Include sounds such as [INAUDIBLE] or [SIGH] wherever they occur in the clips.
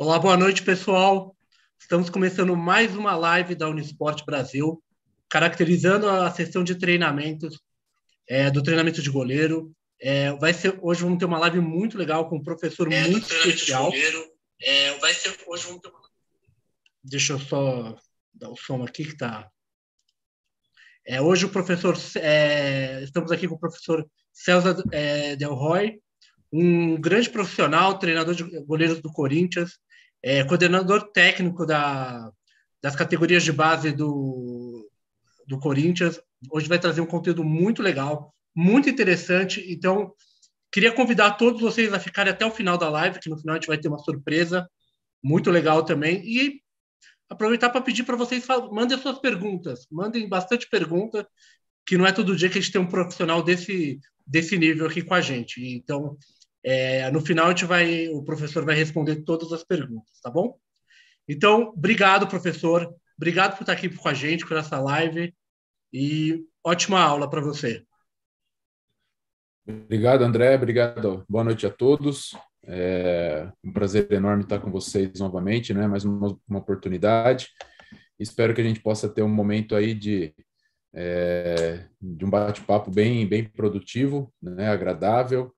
Olá, boa noite, pessoal. Estamos começando mais uma live da Unisport Brasil, caracterizando a sessão de treinamentos, é, do treinamento de goleiro. É, vai ser, hoje vamos ter uma live muito legal com um professor é, muito especial. É, vai ser, hoje vamos ter uma... Deixa eu só dar o som aqui que está. É, hoje o professor, é, estamos aqui com o professor Celso Del Roy, um grande profissional, treinador de goleiros do Corinthians, é coordenador técnico da, das categorias de base do, do Corinthians. Hoje vai trazer um conteúdo muito legal, muito interessante. Então, queria convidar todos vocês a ficarem até o final da live, que no final a gente vai ter uma surpresa muito legal também. E aproveitar para pedir para vocês mandem suas perguntas, mandem bastante pergunta, que não é todo dia que a gente tem um profissional desse, desse nível aqui com a gente. Então, é, no final, a gente vai, o professor vai responder todas as perguntas, tá bom? Então, obrigado, professor. Obrigado por estar aqui com a gente, por essa live. E ótima aula para você. Obrigado, André. Obrigado. Boa noite a todos. É um prazer enorme estar com vocês novamente, né? Mais uma, uma oportunidade. Espero que a gente possa ter um momento aí de, é, de um bate-papo bem, bem produtivo, né? agradável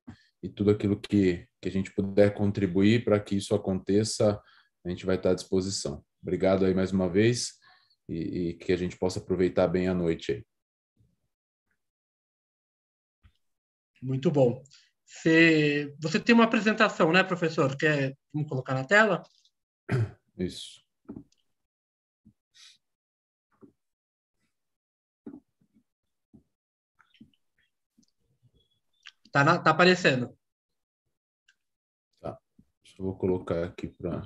e tudo aquilo que, que a gente puder contribuir para que isso aconteça, a gente vai estar à disposição. Obrigado aí mais uma vez e, e que a gente possa aproveitar bem a noite aí. Muito bom. Você, você tem uma apresentação, né, professor? Quer vamos colocar na tela? Isso. Tá, na, tá aparecendo. Tá. Só vou colocar aqui para.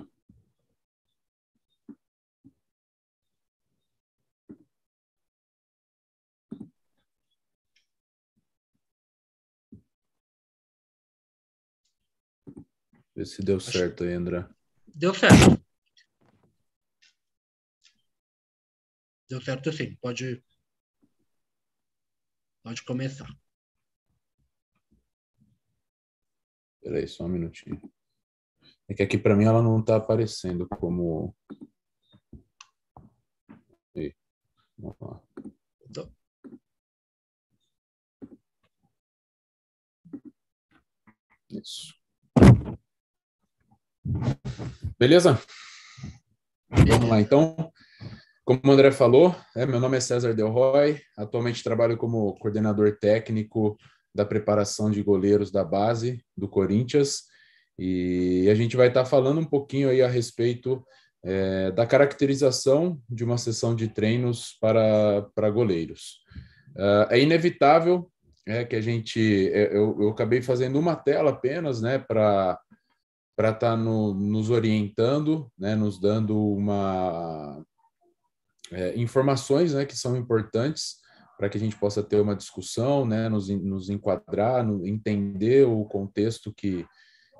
Ver se deu certo aí, André. Deu certo. Deu certo sim. Pode, pode começar. Espera aí, só um minutinho. É que aqui para mim ela não está aparecendo como. Aí, vamos lá. Isso. Beleza? Vamos lá, então. Como o André falou, é, meu nome é César Delroy, atualmente trabalho como coordenador técnico da preparação de goleiros da base do Corinthians. E a gente vai estar tá falando um pouquinho aí a respeito é, da caracterização de uma sessão de treinos para, para goleiros. Uh, é inevitável é, que a gente. É, eu, eu acabei fazendo uma tela apenas né, para para estar tá no, nos orientando, né, nos dando uma é, informações né, que são importantes para que a gente possa ter uma discussão, né, nos, nos enquadrar, no, entender o contexto que,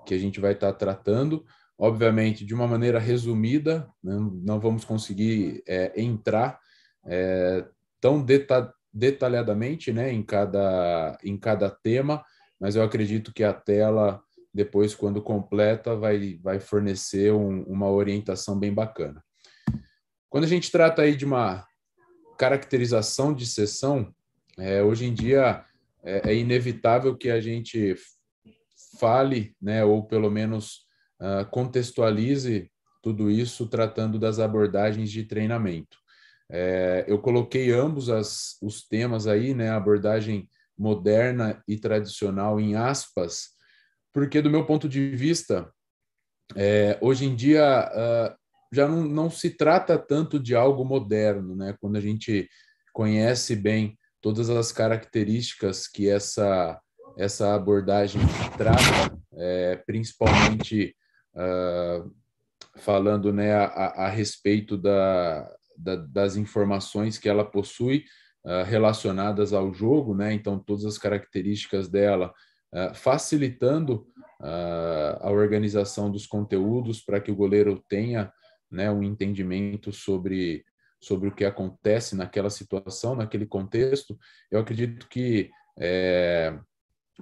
que a gente vai estar tá tratando. Obviamente, de uma maneira resumida, né, não vamos conseguir é, entrar é, tão deta detalhadamente né, em, cada, em cada tema, mas eu acredito que a tela, depois, quando completa, vai, vai fornecer um, uma orientação bem bacana. Quando a gente trata aí de uma caracterização de sessão, é, hoje em dia é, é, inevitável que a gente fale, né, ou pelo menos uh, contextualize tudo isso tratando das abordagens de treinamento. É, eu coloquei ambos as, os temas aí, né, abordagem moderna e tradicional em aspas, porque do meu ponto de vista, é, hoje em dia uh, já não, não se trata tanto de algo moderno, né? Quando a gente conhece bem todas as características que essa, essa abordagem trata, é, principalmente uh, falando né, a, a respeito da, da, das informações que ela possui uh, relacionadas ao jogo, né? então todas as características dela, uh, facilitando a organização dos conteúdos para que o goleiro tenha né, entendimento sobre, sobre o que acontece naquela situação, naquele contexto, eu acredito que é,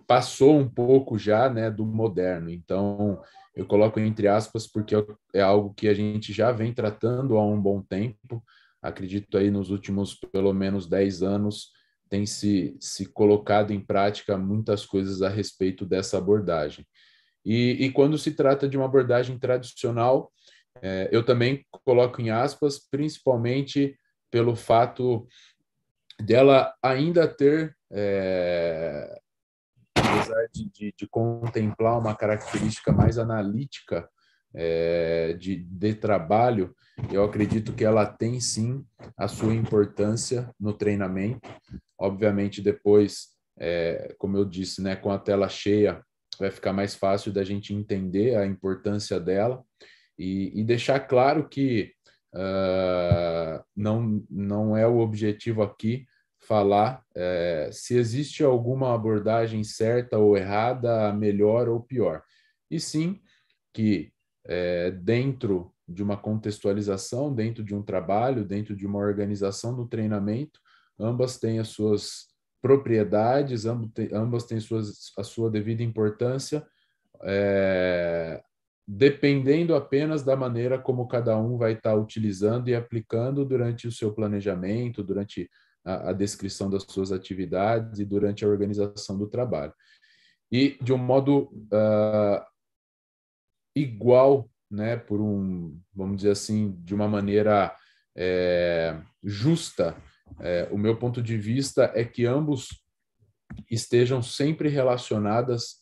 passou um pouco já né, do moderno. Então, eu coloco entre aspas, porque é algo que a gente já vem tratando há um bom tempo. Acredito aí nos últimos pelo menos 10 anos tem se, se colocado em prática muitas coisas a respeito dessa abordagem. E, e quando se trata de uma abordagem tradicional, é, eu também coloco em aspas, principalmente pelo fato dela ainda ter, é, apesar de, de, de, contemplar uma característica mais analítica é, de, de trabalho, eu acredito que ela tem sim a sua importância no treinamento. Obviamente, depois, é, como eu disse, né, com a tela cheia, vai ficar mais fácil da gente entender a importância dela e, e deixar claro que uh, não, não é o objetivo aqui falar eh, se existe alguma abordagem certa ou errada, melhor ou pior. E sim que eh, dentro de uma contextualização, dentro de um trabalho, dentro de uma organização do treinamento, ambas têm as suas propriedades, ambas têm, ambas têm suas, a sua devida importância, é, dependendo apenas da maneira como cada um vai estar tá utilizando e aplicando durante o seu planejamento, durante a, a descrição das suas atividades e durante a organização do trabalho. E de um modo uh, igual, né, por um, vamos dizer assim, de uma maneira é, justa, é, o meu ponto de vista é que ambos estejam sempre relacionadas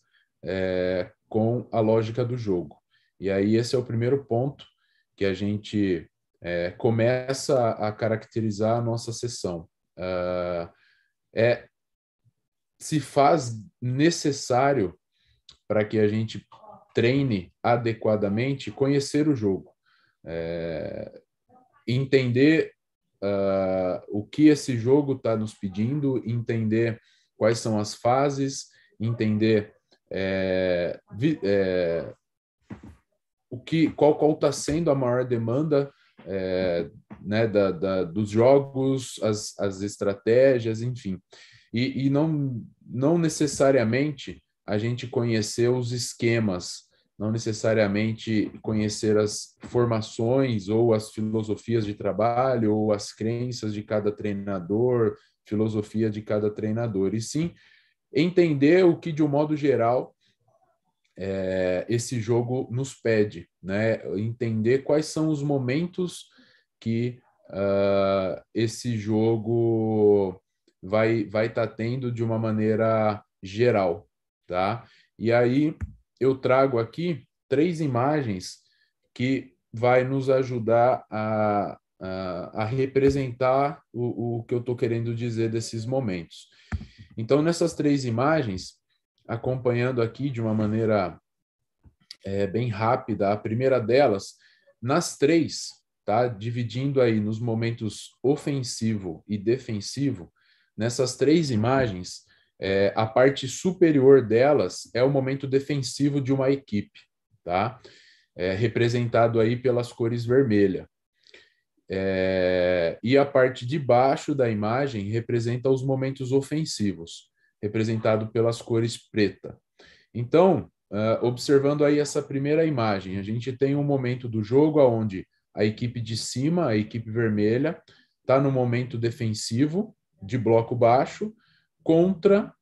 é, com a lógica do jogo. E aí esse é o primeiro ponto que a gente é, começa a caracterizar a nossa sessão. Uh, é se faz necessário para que a gente treine adequadamente conhecer o jogo, é, entender uh, o que esse jogo está nos pedindo, entender quais são as fases, entender é, vi, é, o que, qual qual está sendo a maior demanda é, né, da, da, dos jogos, as, as estratégias, enfim. E, e não, não necessariamente a gente conhecer os esquemas, não necessariamente conhecer as formações ou as filosofias de trabalho ou as crenças de cada treinador, filosofia de cada treinador, e sim entender o que, de um modo geral, é, esse jogo nos pede, né? Entender quais são os momentos que uh, esse jogo vai vai estar tá tendo de uma maneira geral, tá? E aí eu trago aqui três imagens que vai nos ajudar a, a, a representar o, o que eu estou querendo dizer desses momentos. Então, nessas três imagens, acompanhando aqui de uma maneira é, bem rápida. A primeira delas, nas três, tá? Dividindo aí nos momentos ofensivo e defensivo, nessas três imagens, é, a parte superior delas é o momento defensivo de uma equipe, tá? É, representado aí pelas cores vermelha. É, e a parte de baixo da imagem representa os momentos ofensivos representado pelas cores preta. Então, uh, observando aí essa primeira imagem, a gente tem um momento do jogo onde a equipe de cima, a equipe vermelha, está no momento defensivo, de bloco baixo, contra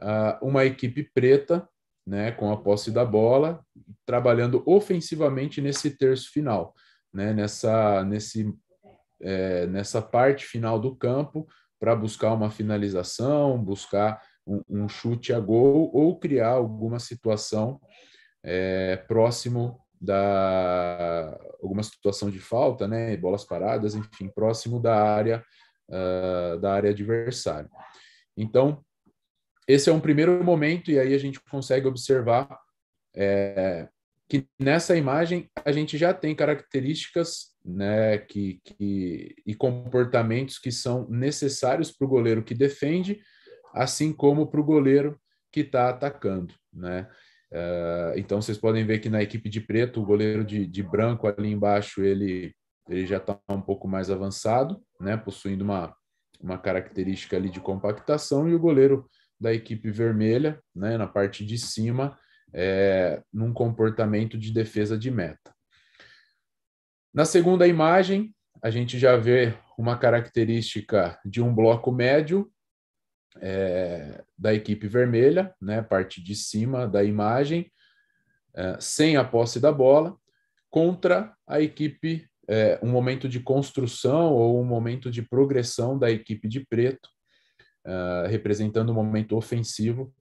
uh, uma equipe preta, né, com a posse da bola, trabalhando ofensivamente nesse terço final, né, nessa, nesse, é, nessa parte final do campo, para buscar uma finalização, buscar um, um chute a gol ou criar alguma situação é, próximo da alguma situação de falta, né, bolas paradas, enfim, próximo da área uh, da área adversária. Então, esse é um primeiro momento e aí a gente consegue observar é, que nessa imagem a gente já tem características, né, que, que e comportamentos que são necessários para o goleiro que defende assim como para o goleiro que está atacando, né? Uh, então vocês podem ver que na equipe de preto, o goleiro de, de branco ali embaixo, ele, ele já está um pouco mais avançado, né? Possuindo uma, uma característica ali de compactação, e o goleiro da equipe vermelha, né? Na parte de cima, é, num comportamento de defesa de meta. Na segunda imagem, a gente já vê uma característica de um bloco médio é, da equipe vermelha, né, parte de cima da imagem, é, sem a posse da bola, contra a equipe, é, um momento de construção ou um momento de progressão da equipe de preto, é, representando um momento ofensivo,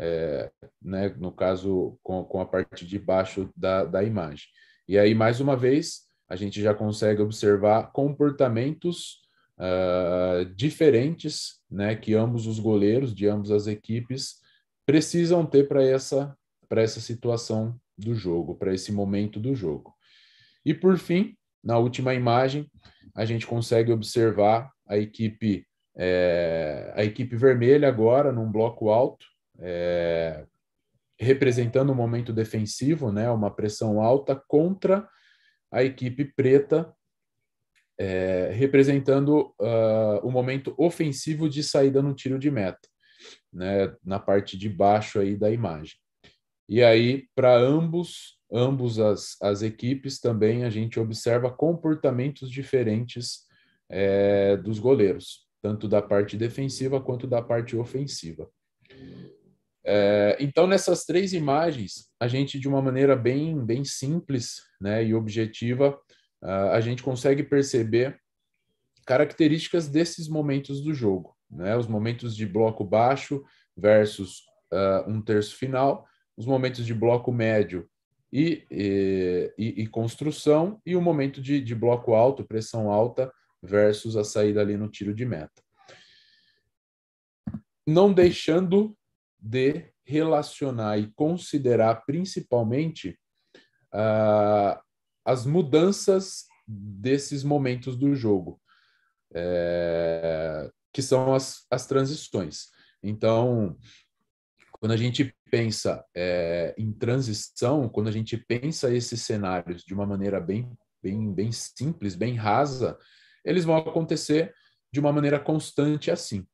é, né, no caso, com, com, a parte de baixo da, da imagem. E aí, mais uma vez, a gente já consegue observar comportamentos uh, diferentes né, que ambos os goleiros de ambas as equipes precisam ter para essa, essa situação do jogo, para esse momento do jogo. E por fim, na última imagem, a gente consegue observar a equipe é, a equipe vermelha agora num bloco alto, é, representando o um momento defensivo, né, uma pressão alta contra a equipe preta é, representando uh, o momento ofensivo de saída no tiro de meta, né, na parte de baixo aí da imagem. E aí, para ambos, ambos as, as equipes também, a gente observa comportamentos diferentes é, dos goleiros, tanto da parte defensiva quanto da parte ofensiva. É, então, nessas três imagens, a gente, de uma maneira bem, bem simples né, e objetiva, ah, a gente consegue perceber características desses momentos do jogo, né? Os momentos de bloco baixo versus uh, um terço final, os momentos de bloco médio e, e, e construção, e o momento de, de, bloco alto, pressão alta, versus a saída ali no tiro de meta. Não deixando de relacionar e considerar principalmente a ah, as mudanças desses momentos do jogo, é, que são as, as transições. Então, quando a gente pensa é, em transição, quando a gente pensa esses cenários de uma maneira bem, bem, bem simples, bem rasa, eles vão acontecer de uma maneira constante assim,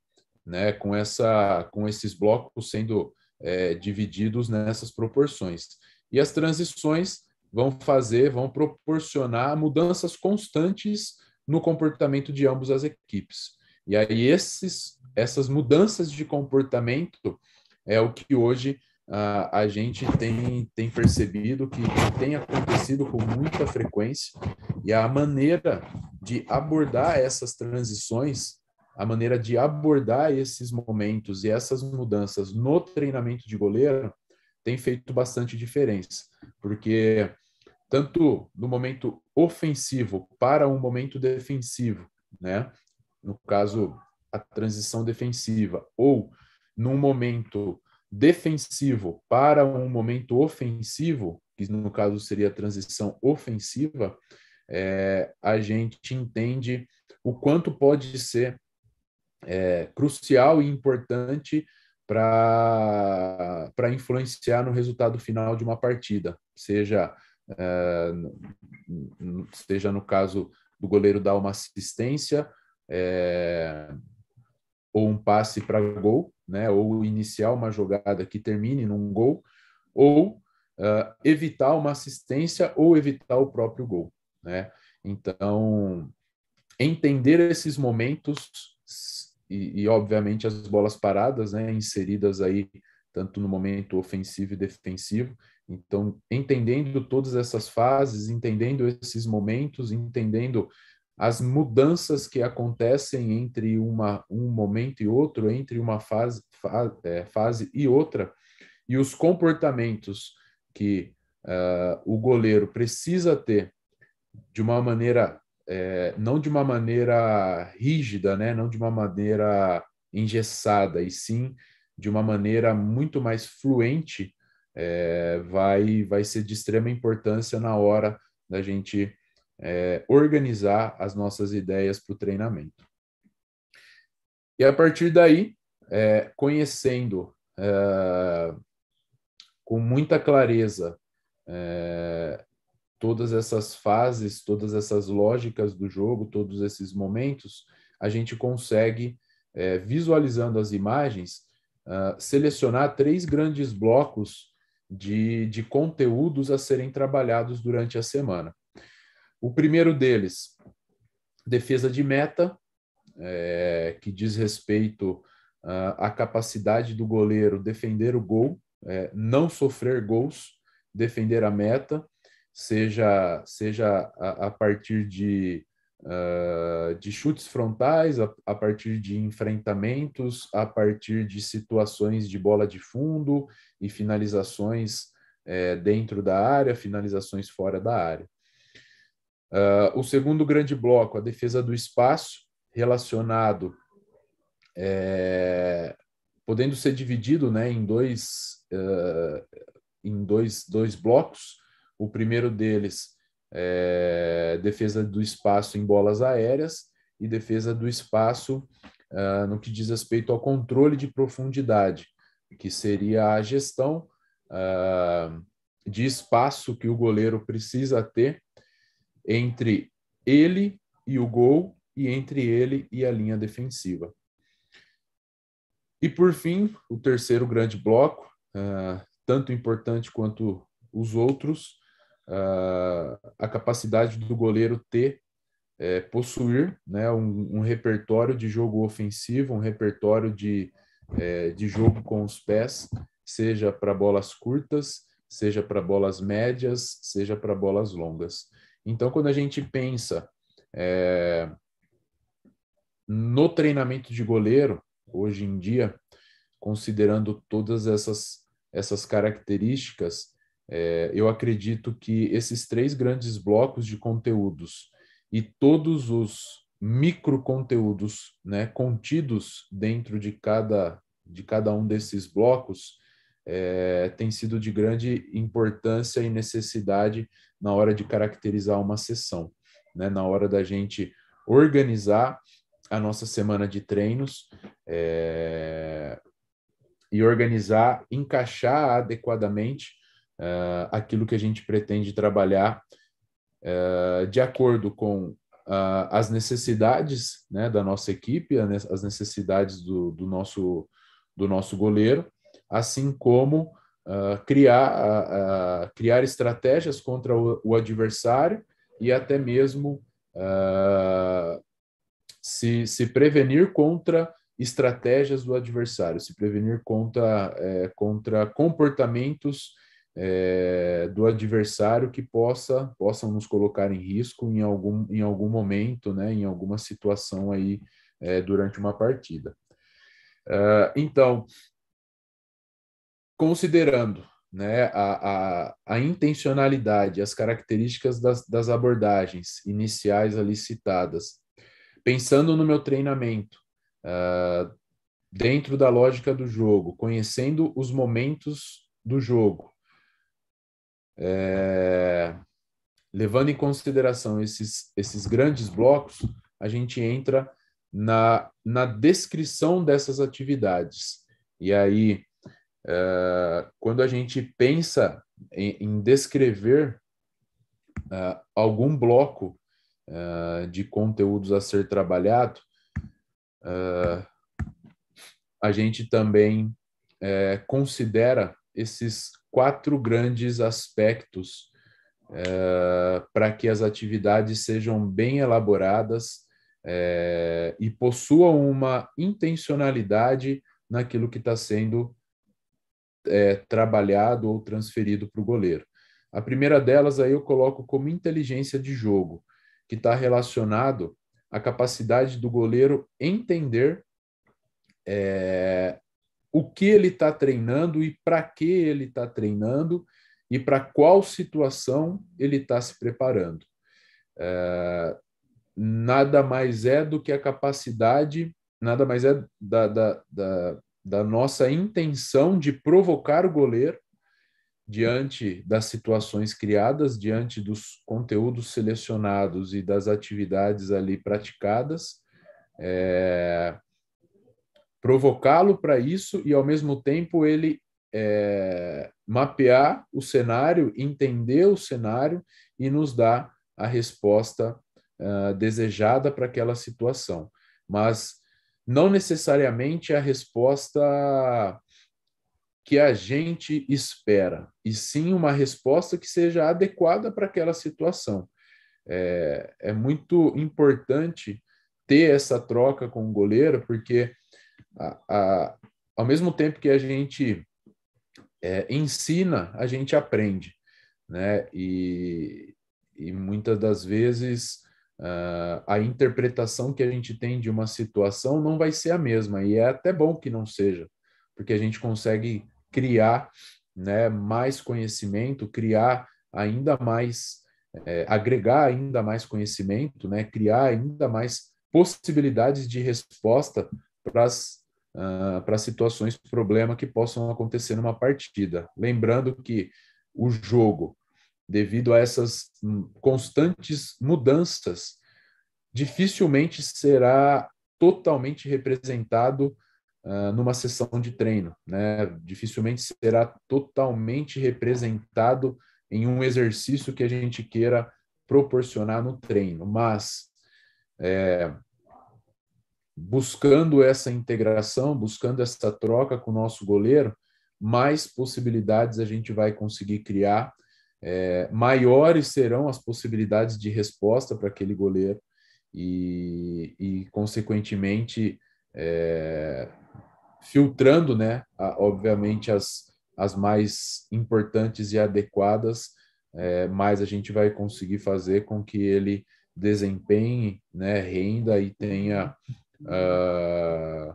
né? Com essa, com esses blocos sendo é, divididos nessas proporções. E as transições vão fazer, vão proporcionar mudanças constantes no comportamento de ambas as equipes. E aí esses, essas mudanças de comportamento é o que hoje uh, a gente tem, tem percebido que tem acontecido com muita frequência e a maneira de abordar essas transições, a maneira de abordar esses momentos e essas mudanças no treinamento de goleiro tem feito bastante diferença, porque tanto no momento ofensivo para um momento defensivo, né? No caso, a transição defensiva, ou num momento defensivo para um momento ofensivo, que no caso seria a transição ofensiva, é, a gente entende o quanto pode ser é, crucial e importante para influenciar no resultado final de uma partida, seja ah, seja no caso do goleiro dar uma assistência é, ou um passe para gol, né, ou iniciar uma jogada que termine num gol, ou uh, evitar uma assistência ou evitar o próprio gol. Né? Então, entender esses momentos e, e, obviamente, as bolas paradas né, inseridas aí tanto no momento ofensivo e defensivo, então, entendendo todas essas fases, entendendo esses momentos, entendendo as mudanças que acontecem entre uma, um momento e outro, entre uma fase, fa, é, fase e outra, e os comportamentos que uh, o goleiro precisa ter de uma maneira, é, não de uma maneira rígida, né? não de uma maneira engessada, e sim de uma maneira muito mais fluente é, vai, vai ser de extrema importância na hora da gente é, organizar as nossas ideias para o treinamento. E a partir daí, é, conhecendo é, com muita clareza é, todas essas fases, todas essas lógicas do jogo, todos esses momentos, a gente consegue, é, visualizando as imagens, ah, selecionar três grandes blocos de, de conteúdos a serem trabalhados durante a semana. O primeiro deles, defesa de meta, é, que diz respeito ah, à capacidade do goleiro defender o gol, é, não sofrer gols, defender a meta, seja, seja a, a partir de uh, de chutes frontais, a, a, partir de enfrentamentos, a partir de situações de bola de fundo e finalizações é, dentro da área, finalizações fora da área. Uh, o segundo grande bloco, a defesa do espaço, relacionado, é, podendo ser dividido né, em, dois, uh, em dois, dois blocos. O primeiro deles é, defesa do espaço em bolas aéreas e defesa do espaço uh, no que diz respeito ao controle de profundidade, que seria a gestão uh, de espaço que o goleiro precisa ter entre ele e o gol e entre ele e a linha defensiva. E por fim, o terceiro grande bloco, uh, tanto importante quanto os outros, uh, a capacidade do goleiro ter, é, possuir né, um, um, repertório de jogo ofensivo, um repertório de, é, de jogo com os pés, seja para bolas curtas, seja para bolas médias, seja para bolas longas. Então, quando a gente pensa é, no treinamento de goleiro, hoje em dia, considerando todas essas, essas características, é, eu acredito que esses três grandes blocos de conteúdos e todos os microconteúdos né, contidos dentro de cada, de cada um desses blocos é, tem sido de grande importância e necessidade na hora de caracterizar uma sessão, né, na hora da gente organizar a nossa semana de treinos é, e organizar, encaixar adequadamente uh, aquilo que a gente pretende trabalhar uh, de acordo com uh, as necessidades né, da nossa equipe, as necessidades do, do nosso, do nosso goleiro, assim como ah, criar, ah, criar estratégias contra o, o, adversário e até mesmo se, se prevenir contra estratégias do adversário, se prevenir contra, é, contra comportamentos é, do adversário que possa possam nos colocar em risco em algum, em algum momento, né, em alguma situação aí é, durante uma partida. Uh, então, considerando né, a, a, a, intencionalidade, as características das, das abordagens iniciais ali citadas, pensando no meu treinamento, uh, dentro da lógica do jogo, conhecendo os momentos do jogo, é, levando em consideração esses, esses grandes blocos, a gente entra na, na descrição dessas atividades. E aí, é, quando a gente pensa em, em descrever é, algum bloco é, de conteúdos a ser trabalhado, é, a gente também é, considera esses quatro grandes aspectos é, para que as atividades sejam bem elaboradas é, e possuam uma intencionalidade naquilo que está sendo é, trabalhado ou transferido para o goleiro. A primeira delas aí eu coloco como inteligência de jogo, que está relacionado à capacidade do goleiro entender é, o que ele está treinando e para que ele está treinando e para qual situação ele está se preparando. É, nada mais é do que a capacidade, nada mais é da, da, da, da nossa intenção de provocar o goleiro diante das situações criadas, diante dos conteúdos selecionados e das atividades ali praticadas, é, provocá-lo para isso e, ao mesmo tempo, ele é, mapear o cenário, entender o cenário e nos dar a resposta uh, desejada para aquela situação. Mas não necessariamente é a resposta que a gente espera, e sim uma resposta que seja adequada para aquela situação. É, é muito importante ter essa troca com o goleiro, porque a, a, ao mesmo tempo que a gente é, ensina, a gente aprende, né? E, e muitas das vezes uh, a interpretação que a gente tem de uma situação não vai ser a mesma, e é até bom que não seja, porque a gente consegue criar né, mais conhecimento, criar ainda mais, é, agregar ainda mais conhecimento, né, criar ainda mais possibilidades de resposta para uh, ah, para situações problema que possam acontecer numa partida. Lembrando que o jogo, devido a essas hum, constantes mudanças, dificilmente será totalmente representado uh, numa sessão de treino, né? Dificilmente será totalmente representado em um exercício que a gente queira proporcionar no treino, mas é, buscando essa integração, buscando essa troca com o nosso goleiro, mais possibilidades a gente vai conseguir criar, é, maiores serão as possibilidades de resposta para aquele goleiro e, e consequentemente, é, filtrando, né, a, obviamente, as, as mais importantes e adequadas, é, mais a gente vai conseguir fazer com que ele desempenhe, né, renda e tenha uh,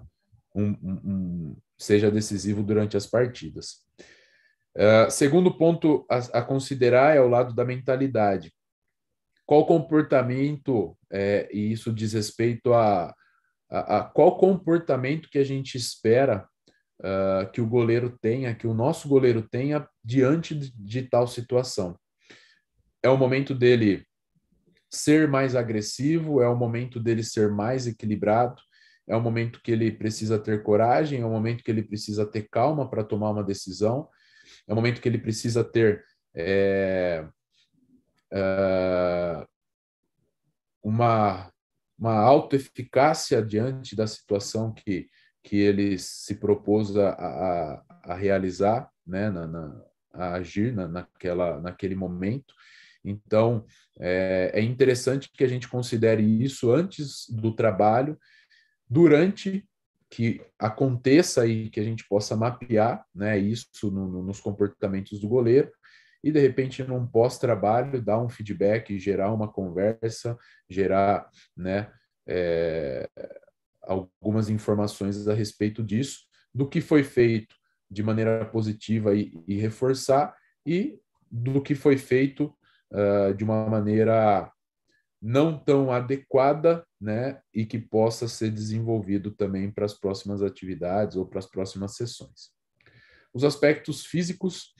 um, um, seja decisivo durante as partidas. Uh, segundo ponto a, a, considerar é o lado da mentalidade. Qual comportamento, é, e isso diz respeito a, a, a, qual comportamento que a gente espera uh, que o goleiro tenha, que o nosso goleiro tenha diante de, de tal situação. É o momento dele ser mais agressivo, é o momento dele ser mais equilibrado, é o momento que ele precisa ter coragem, é o momento que ele precisa ter calma para tomar uma decisão, é o momento que ele precisa ter é, é, uma, uma autoeficácia diante da situação que, que ele se propôs a, a, a realizar, né, na, na, a agir na, naquela, naquele momento. Então, é, é interessante que a gente considere isso antes do trabalho, durante que aconteça e que a gente possa mapear né, isso no, no, nos comportamentos do goleiro e de repente num pós-trabalho dar um feedback, gerar uma conversa, gerar né, é, algumas informações a respeito disso, do que foi feito de maneira positiva e, e reforçar e do que foi feito uh, de uma maneira não tão adequada, né, e que possa ser desenvolvido também para as próximas atividades ou para as próximas sessões. Os aspectos físicos,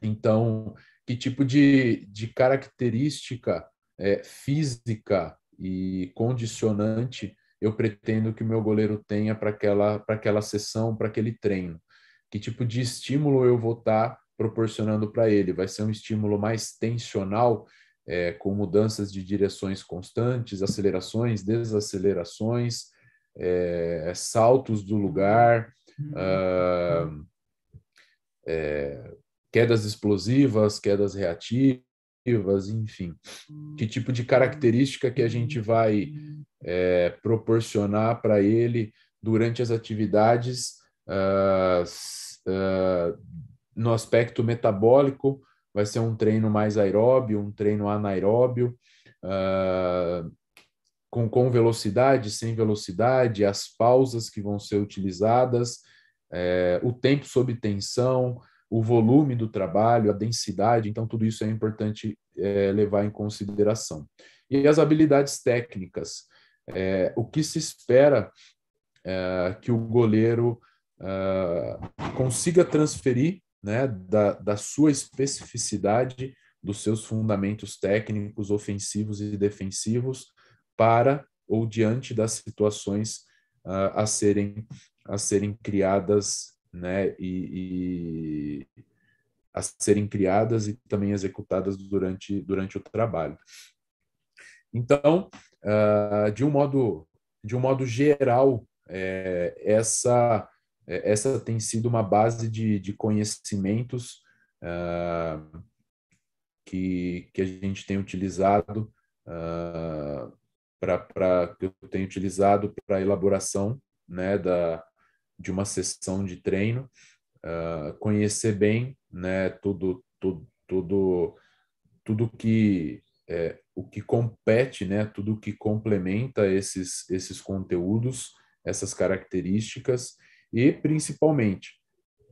então, que tipo de, de característica é, física e condicionante eu pretendo que o meu goleiro tenha para aquela, aquela sessão, para aquele treino? Que tipo de estímulo eu vou estar tá proporcionando para ele. Vai ser um estímulo mais tensional, é, com mudanças de direções constantes, acelerações, desacelerações, é, saltos do lugar, uhum. Ah, é, quedas explosivas, quedas reativas enfim, que tipo de característica que a gente vai é, proporcionar para ele durante as atividades uh, uh, no aspecto metabólico, vai ser um treino mais aeróbio, um treino anaeróbio, uh, com, com velocidade, sem velocidade, as pausas que vão ser utilizadas, eh, o tempo sob tensão, o volume do trabalho, a densidade, então tudo isso é importante eh, levar em consideração. E as habilidades técnicas, é, o que se espera que o goleiro ah, consiga transferir né, da, da sua especificidade, dos seus fundamentos técnicos, ofensivos e defensivos, para ou diante das situações uh, a serem a serem criadas, né, e, e a serem criadas e também executadas durante durante o trabalho. Então, uh, de um modo de um modo geral, é, essa é, essa tem sido uma base de, de conhecimentos uh, que, que a gente tem utilizado uh, ah, para que eu tenho utilizado para elaboração né da de uma sessão de treino uh, conhecer bem né tudo tudo tudo tudo que é, o que compete né tudo que complementa esses esses conteúdos essas características e, principalmente,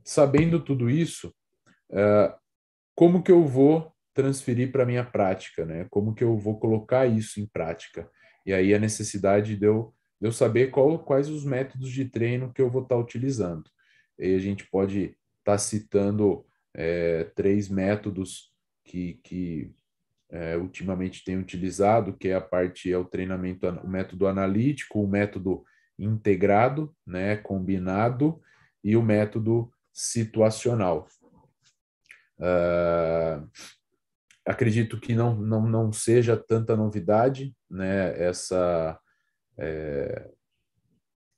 sabendo tudo isso, é, como que eu vou transferir para a minha prática, né? Como que eu vou colocar isso em prática? E aí a necessidade de eu, de eu saber qual, quais os métodos de treino que eu vou estar tá utilizando. E a gente pode estar tá citando é, três métodos que, que é, ultimamente tem utilizado, que é a parte é o treinamento, o método analítico, o método integrado, né, combinado, e o método situacional. Uh, acredito que não, não, não seja tanta novidade né, essa, é,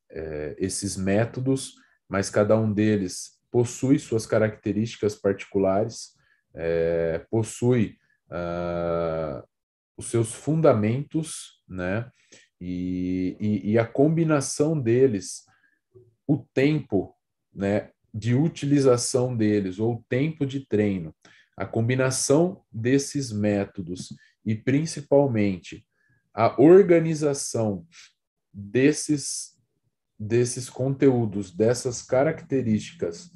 é, esses métodos, mas cada um deles possui suas características particulares, é, possui uh, os seus fundamentos, né? E, e, e a combinação deles, o tempo né, de utilização deles, ou o tempo de treino, a combinação desses métodos e principalmente a organização desses, desses conteúdos, dessas características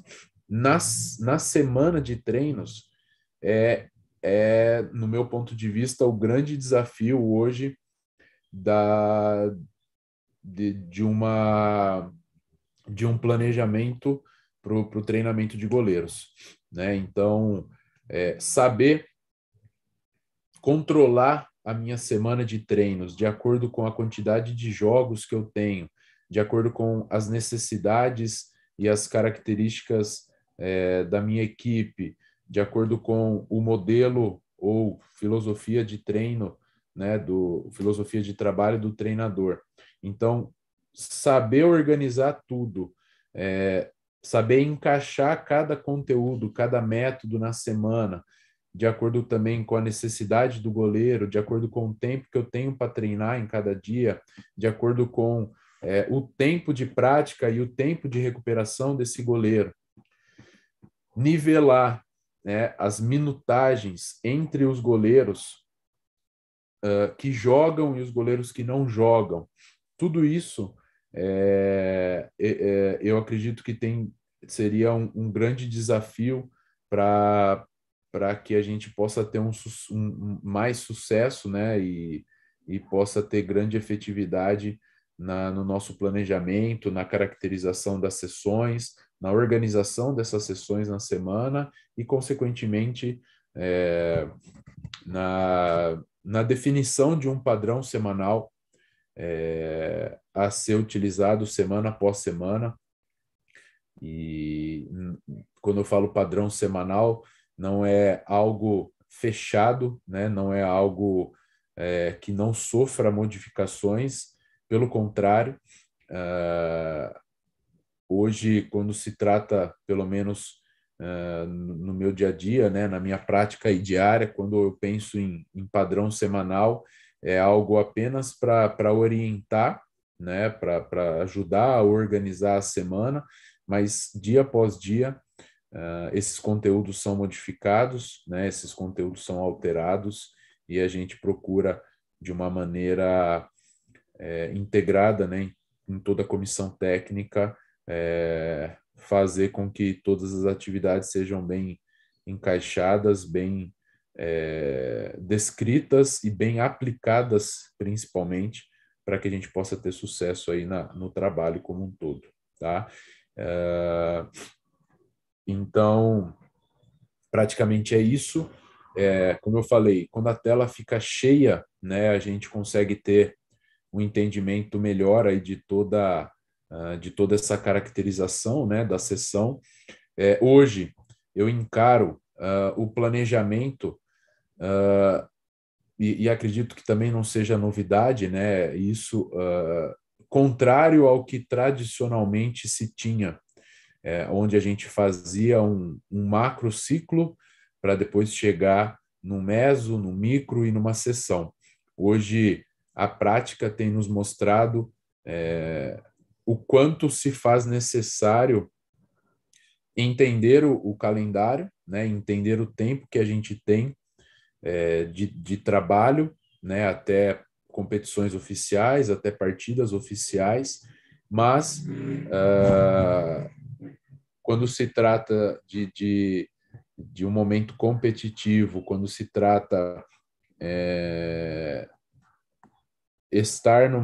nas, na semana de treinos é, é, no meu ponto de vista, o grande desafio hoje da, de, de, uma, de um planejamento para o treinamento de goleiros. Né? Então, é, saber controlar a minha semana de treinos de acordo com a quantidade de jogos que eu tenho, de acordo com as necessidades e as características é, da minha equipe, de acordo com o modelo ou filosofia de treino né, do filosofia de trabalho do treinador. Então, saber organizar tudo, é, saber encaixar cada conteúdo, cada método na semana, de acordo também com a necessidade do goleiro, de acordo com o tempo que eu tenho para treinar em cada dia, de acordo com é, o tempo de prática e o tempo de recuperação desse goleiro. Nivelar né, as minutagens entre os goleiros uh, que jogam e os goleiros que não jogam. Tudo isso é, é, é eu acredito que tem, seria um, um grande desafio para para que a gente possa ter um, um, mais sucesso, né, e, e possa ter grande efetividade na, no nosso planejamento, na caracterização das sessões, na organização dessas sessões na semana e, consequentemente, é, na, na definição de um padrão semanal é, a ser utilizado semana após semana. E quando eu falo padrão semanal, não é algo fechado, né? não é algo é, que não sofra modificações, pelo contrário, uh, hoje, quando se trata, pelo menos eh, no meu dia a dia, né, na minha prática diária, quando eu penso em, em padrão semanal, é algo apenas para orientar, né, para ajudar a organizar a semana, mas dia após dia uh, esses conteúdos são modificados, né, esses conteúdos são alterados e a gente procura de uma maneira é, integrada né, em toda a comissão técnica é, fazer com que todas as atividades sejam bem encaixadas, bem é, descritas e bem aplicadas, principalmente, para que a gente possa ter sucesso aí na, no trabalho como um todo, tá? É, então, praticamente é isso. É, como eu falei, quando a tela fica cheia, né, a gente consegue ter um entendimento melhor aí de toda ah, de toda essa caracterização né, da sessão. É, hoje eu encaro uh, o planejamento uh, e, e, acredito que também não seja novidade, né? Isso uh, contrário ao que tradicionalmente se tinha, é, onde a gente fazia um, um macro ciclo para depois chegar no meso, no micro e numa sessão. Hoje a prática tem nos mostrado é, o quanto se faz necessário entender o, o calendário, né, entender o tempo que a gente tem é, de, de trabalho, né, até competições oficiais, até partidas oficiais, mas uh, quando se trata de, de, de, um momento competitivo, quando se trata é, estar no,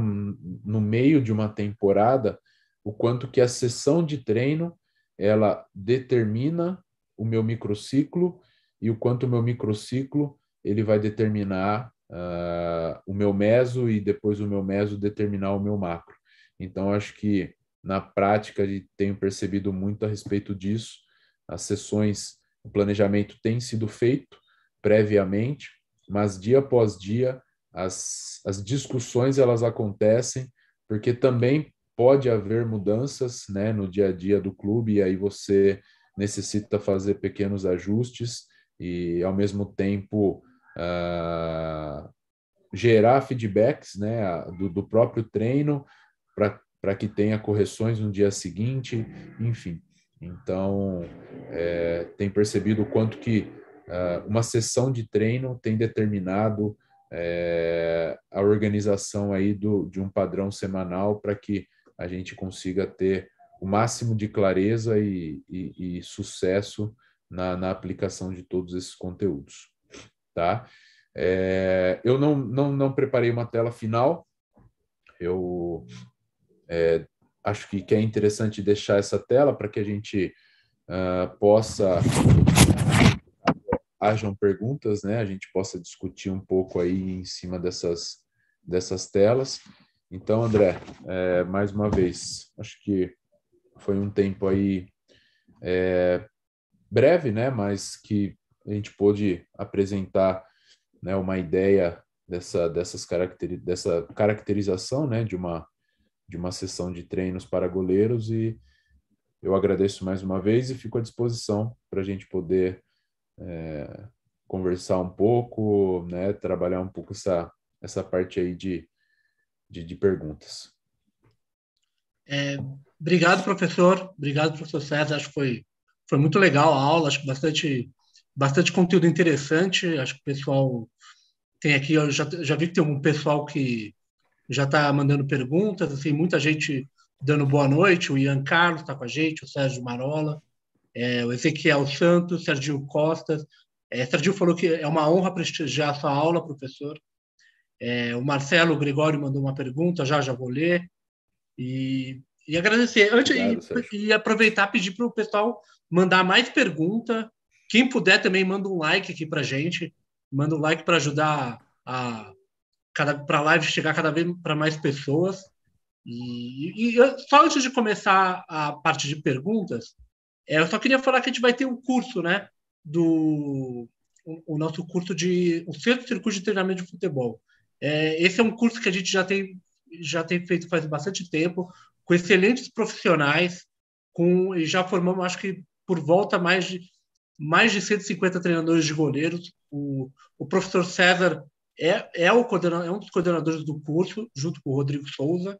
no meio de uma temporada, o quanto que a sessão de treino ela determina o meu microciclo e o quanto o meu microciclo ele vai determinar uh, o meu meso e depois o meu meso determinar o meu macro. Então acho que na prática tenho percebido muito a respeito disso. As sessões, o planejamento tem sido feito previamente, mas dia após dia as, as discussões elas acontecem porque também pode haver mudanças né, no dia a dia do clube, e aí você necessita fazer pequenos ajustes e, ao mesmo tempo, uh, gerar feedbacks né, do, do próprio treino para que tenha correções no dia seguinte, enfim. Então, é, tem percebido o quanto que uh, uma sessão de treino tem determinado é, a organização aí do, de um padrão semanal para que a gente consiga ter o máximo de clareza e, e, e sucesso na, na, aplicação de todos esses conteúdos, tá? É, eu não, não, não preparei uma tela final, eu é, acho que, que é interessante deixar essa tela para que a gente uh, possa hajam perguntas, né? A gente possa discutir um pouco aí em cima dessas, dessas telas. Então, André, é, mais uma vez, acho que foi um tempo aí é, breve, né? Mas que a gente pôde apresentar né, uma ideia dessa, dessas caracteri dessa caracterização né, de, uma, de uma sessão de treinos para goleiros e eu agradeço mais uma vez e fico à disposição para a gente poder é, conversar um pouco, né, trabalhar um pouco essa, essa parte aí de, de, de perguntas. É, obrigado, professor. Obrigado, professor César. Acho que foi, foi muito legal a aula, acho que bastante, bastante conteúdo interessante. Acho que o pessoal tem aqui, eu já, já vi que tem um pessoal que já está mandando perguntas, assim, muita gente dando boa noite, o Ian Carlos está com a gente, o Sérgio Marola, é, o Ezequiel Santos, Sergio Costas. É, falou que é uma honra prestigiar a sua aula, professor. É, o Marcelo Gregório mandou uma pergunta, já já vou ler. E, e agradecer. Antes, Obrigado, e, e, aproveitar pedir para o pessoal mandar mais pergunta. Quem puder também manda um like aqui para gente. Manda um like para ajudar a para a live chegar cada vez para mais pessoas. E, e, só antes de começar a parte de perguntas, é, eu só queria falar que a gente vai ter um curso, né? Do o, o nosso curso de o sexto circuito de treinamento de futebol. É, esse é um curso que a gente já tem já tem feito faz bastante tempo com excelentes profissionais, com e já formamos acho que por volta mais de mais de 150 treinadores de goleiros. O, o professor César é, é, o é um dos coordenadores do curso, junto com o Rodrigo Souza,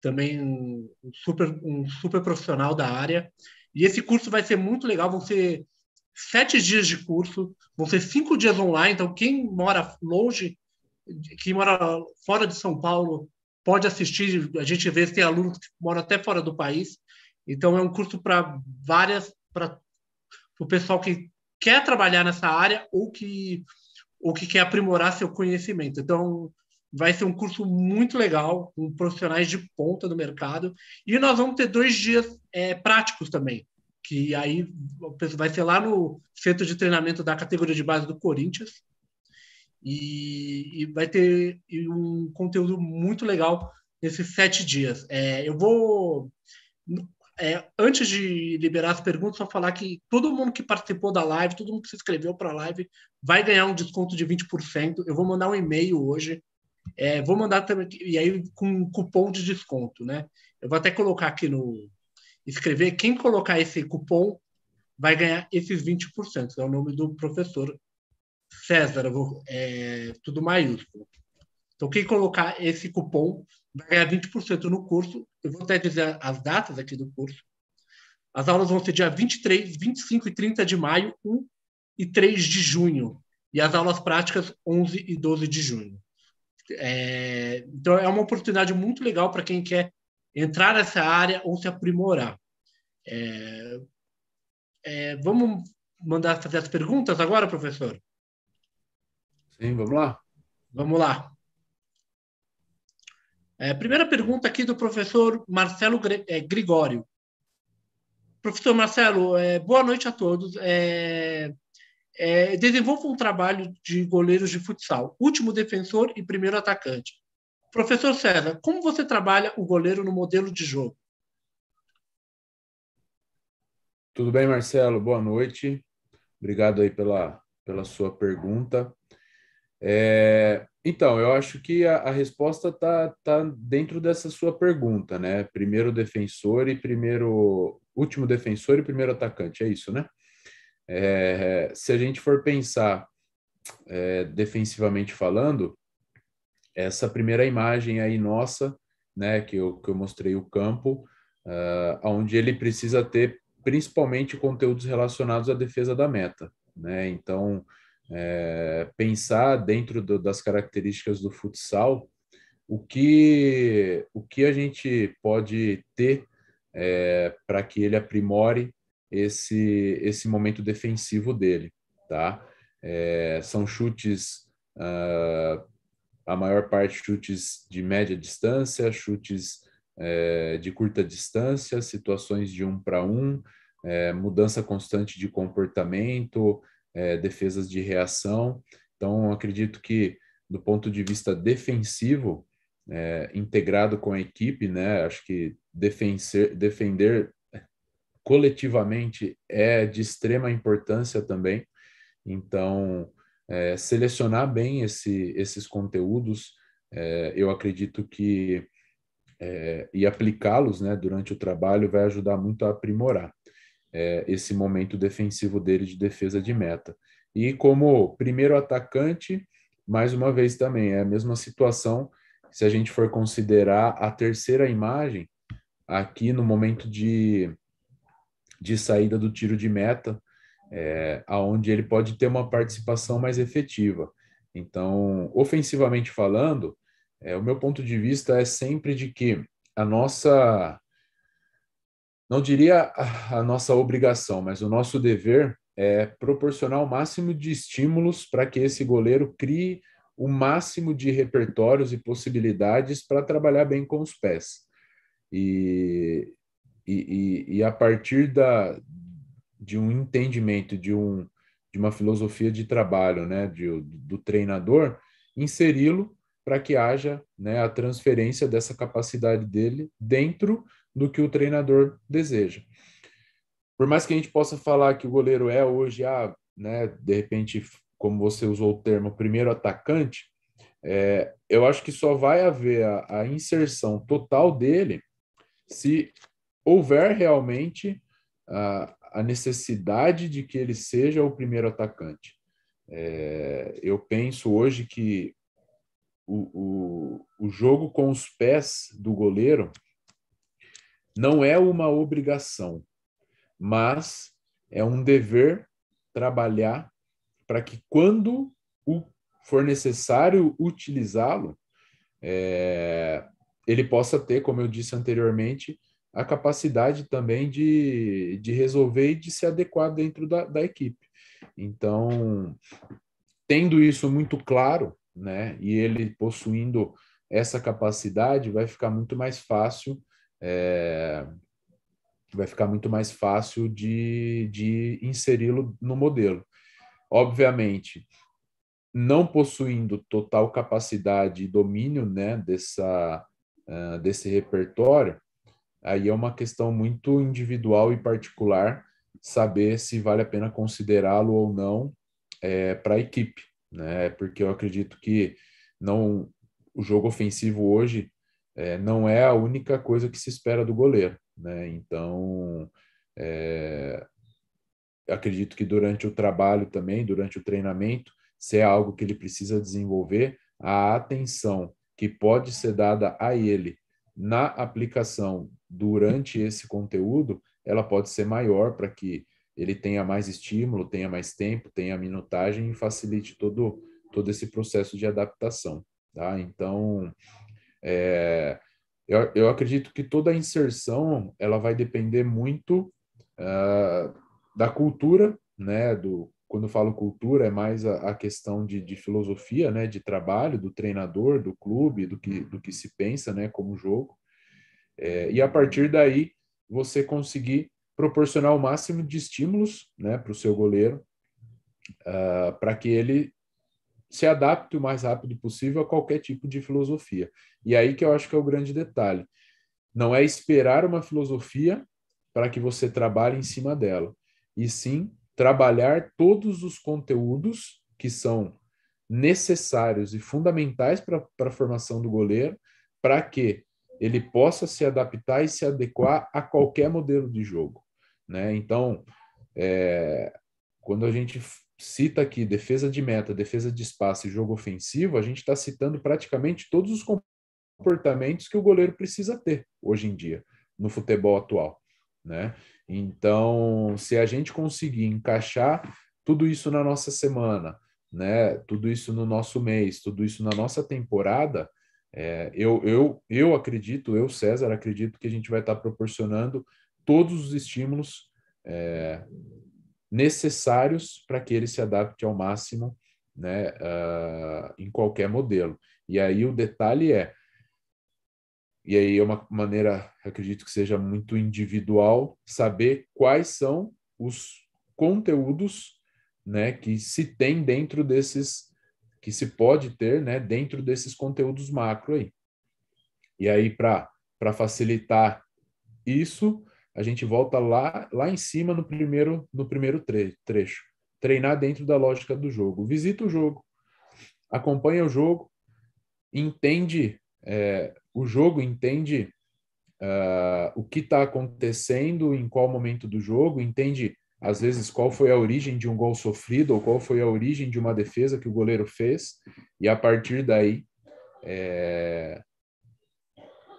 também um super, um super profissional da área. E esse curso vai ser muito legal, vão ser sete dias de curso, vão ser cinco dias online, então quem mora longe, quem mora fora de São Paulo, pode assistir, a gente vê se tem alunos que moram até fora do país, então é um curso para várias, para o pessoal que quer trabalhar nessa área ou que, ou que quer aprimorar seu conhecimento. Então, Vai ser um curso muito legal, com profissionais de ponta do mercado. E nós vamos ter dois dias é, práticos também, que aí vai ser lá no centro de treinamento da categoria de base do Corinthians. E, e vai ter um conteúdo muito legal nesses sete dias. É, eu vou. É, antes de liberar as perguntas, só falar que todo mundo que participou da live, todo mundo que se inscreveu para a live, vai ganhar um desconto de 20%. Eu vou mandar um e-mail hoje é, vou mandar também, e aí com cupom de desconto, né? Eu vou até colocar aqui no. Escrever, quem colocar esse cupom vai ganhar esses 20%, é o nome do professor César, vou, é, tudo maiúsculo. Então, quem colocar esse cupom vai ganhar 20% no curso. Eu vou até dizer as datas aqui do curso. As aulas vão ser dia 23, 25 e 30 de maio, 1 e 3 de junho. E as aulas práticas, 11 e 12 de junho. É, então, é uma oportunidade muito legal para quem quer entrar nessa área ou se aprimorar. É, é, vamos mandar fazer as perguntas agora, professor? Sim, vamos lá. Vamos lá. É, primeira pergunta aqui do professor Marcelo é, Gregório. Professor Marcelo, é, boa noite a todos é, desenvolva um trabalho de goleiros de futsal, último defensor e primeiro atacante. Professor César, como você trabalha o goleiro no modelo de jogo? Tudo bem, Marcelo? Boa noite. Obrigado aí pela, pela sua pergunta. É, então, eu acho que a, a resposta está tá dentro dessa sua pergunta, né? Primeiro defensor e primeiro. Último defensor e primeiro atacante, é isso, né? É, se a gente for pensar é, defensivamente falando, essa primeira imagem aí nossa, né, que eu, que eu mostrei o campo, uh, é, onde ele precisa ter principalmente conteúdos relacionados à defesa da meta. Né? Então, é, pensar dentro do, das características do futsal, o que, o que a gente pode ter é, para que ele aprimore esse, esse momento defensivo dele, tá? É, são chutes, uh, a maior parte chutes de média distância, chutes é, de curta distância, situações de um para um, é, mudança constante de comportamento, é, defesas de reação. Então, acredito que do ponto de vista defensivo, é, integrado com a equipe, né? Acho que defender coletivamente é de extrema importância também. Então, é, selecionar bem esse, esses conteúdos, é, eu acredito que é, e aplicá-los né, durante o trabalho vai ajudar muito a aprimorar é, esse momento defensivo dele de defesa de meta. E como primeiro atacante, mais uma vez também, é a mesma situação se a gente for considerar a terceira imagem aqui no momento de de saída do tiro de meta, é, aonde ele pode ter uma participação mais efetiva. Então, ofensivamente falando, é, o meu ponto de vista é sempre de que a nossa, não diria a, a nossa obrigação, mas o nosso dever é proporcionar o máximo de estímulos para que esse goleiro crie o máximo de repertórios e possibilidades para trabalhar bem com os pés. E e, e, e a partir da, de um entendimento, de, um, de uma filosofia de trabalho né, de, do treinador, inseri-lo para que haja né, a transferência dessa capacidade dele dentro do que o treinador deseja. Por mais que a gente possa falar que o goleiro é hoje, a, ah, né, de repente, como você usou o termo, primeiro atacante, é, eu acho que só vai haver a, a inserção total dele se houver realmente a, a necessidade de que ele seja o primeiro atacante. É, eu penso hoje que o, o, o jogo com os pés do goleiro não é uma obrigação, mas é um dever trabalhar para que quando o, for necessário utilizá-lo, é, ele possa ter, como eu disse anteriormente, a capacidade também de, de resolver e de se adequar dentro da, da equipe. Então, tendo isso muito claro, né, e ele possuindo essa capacidade, vai ficar muito mais fácil. É, vai ficar muito mais fácil de, de inseri-lo no modelo. Obviamente, não possuindo total capacidade e domínio né, dessa, uh, desse repertório, Aí é uma questão muito individual e particular saber se vale a pena considerá-lo ou não é, para a equipe, né? Porque eu acredito que não o jogo ofensivo hoje é, não é a única coisa que se espera do goleiro, né? Então é, acredito que durante o trabalho também, durante o treinamento, se é algo que ele precisa desenvolver, a atenção que pode ser dada a ele na aplicação durante esse conteúdo, ela pode ser maior para que ele tenha mais estímulo, tenha mais tempo, tenha minutagem e facilite todo, todo esse processo de adaptação. Tá? Então, é, eu, eu acredito que toda a inserção ela vai depender muito uh, da cultura, né? Do, quando eu falo cultura, é mais a, a questão de, de, filosofia, né? De trabalho, do treinador, do clube, do que, do que se pensa né? como jogo é, e a partir daí você conseguir proporcionar o máximo de estímulos né, para o seu goleiro, uh, ah, para que ele se adapte o mais rápido possível a qualquer tipo de filosofia. E aí que eu acho que é o grande detalhe. Não é esperar uma filosofia para que você trabalhe em cima dela, e sim trabalhar todos os conteúdos que são necessários e fundamentais para a formação do goleiro, para que ele possa se adaptar e se adequar a qualquer modelo de jogo. Né? Então, é, quando a gente cita aqui defesa de meta, defesa de espaço e jogo ofensivo, a gente está citando praticamente todos os comportamentos que o goleiro precisa ter hoje em dia no futebol atual. Né? Então, se a gente conseguir encaixar tudo isso na nossa semana, né? tudo isso no nosso mês, tudo isso na nossa temporada, é, eu, eu, eu acredito, eu, César, acredito que a gente vai estar proporcionando todos os estímulos é, necessários para que ele se adapte ao máximo né, uh, em qualquer modelo. E aí o detalhe é, e aí é uma maneira, acredito que seja muito individual, saber quais são os conteúdos né, que se tem dentro desses que se pode ter né, dentro desses conteúdos macro aí. E aí, para facilitar isso, a gente volta lá, lá em cima no primeiro, no primeiro tre trecho. Treinar dentro da lógica do jogo. Visita o jogo, acompanha o jogo, entende é, o jogo, entende uh, o que está acontecendo, em qual momento do jogo, entende às vezes, qual foi a origem de um gol sofrido ou qual foi a origem de uma defesa que o goleiro fez, e a partir daí, é...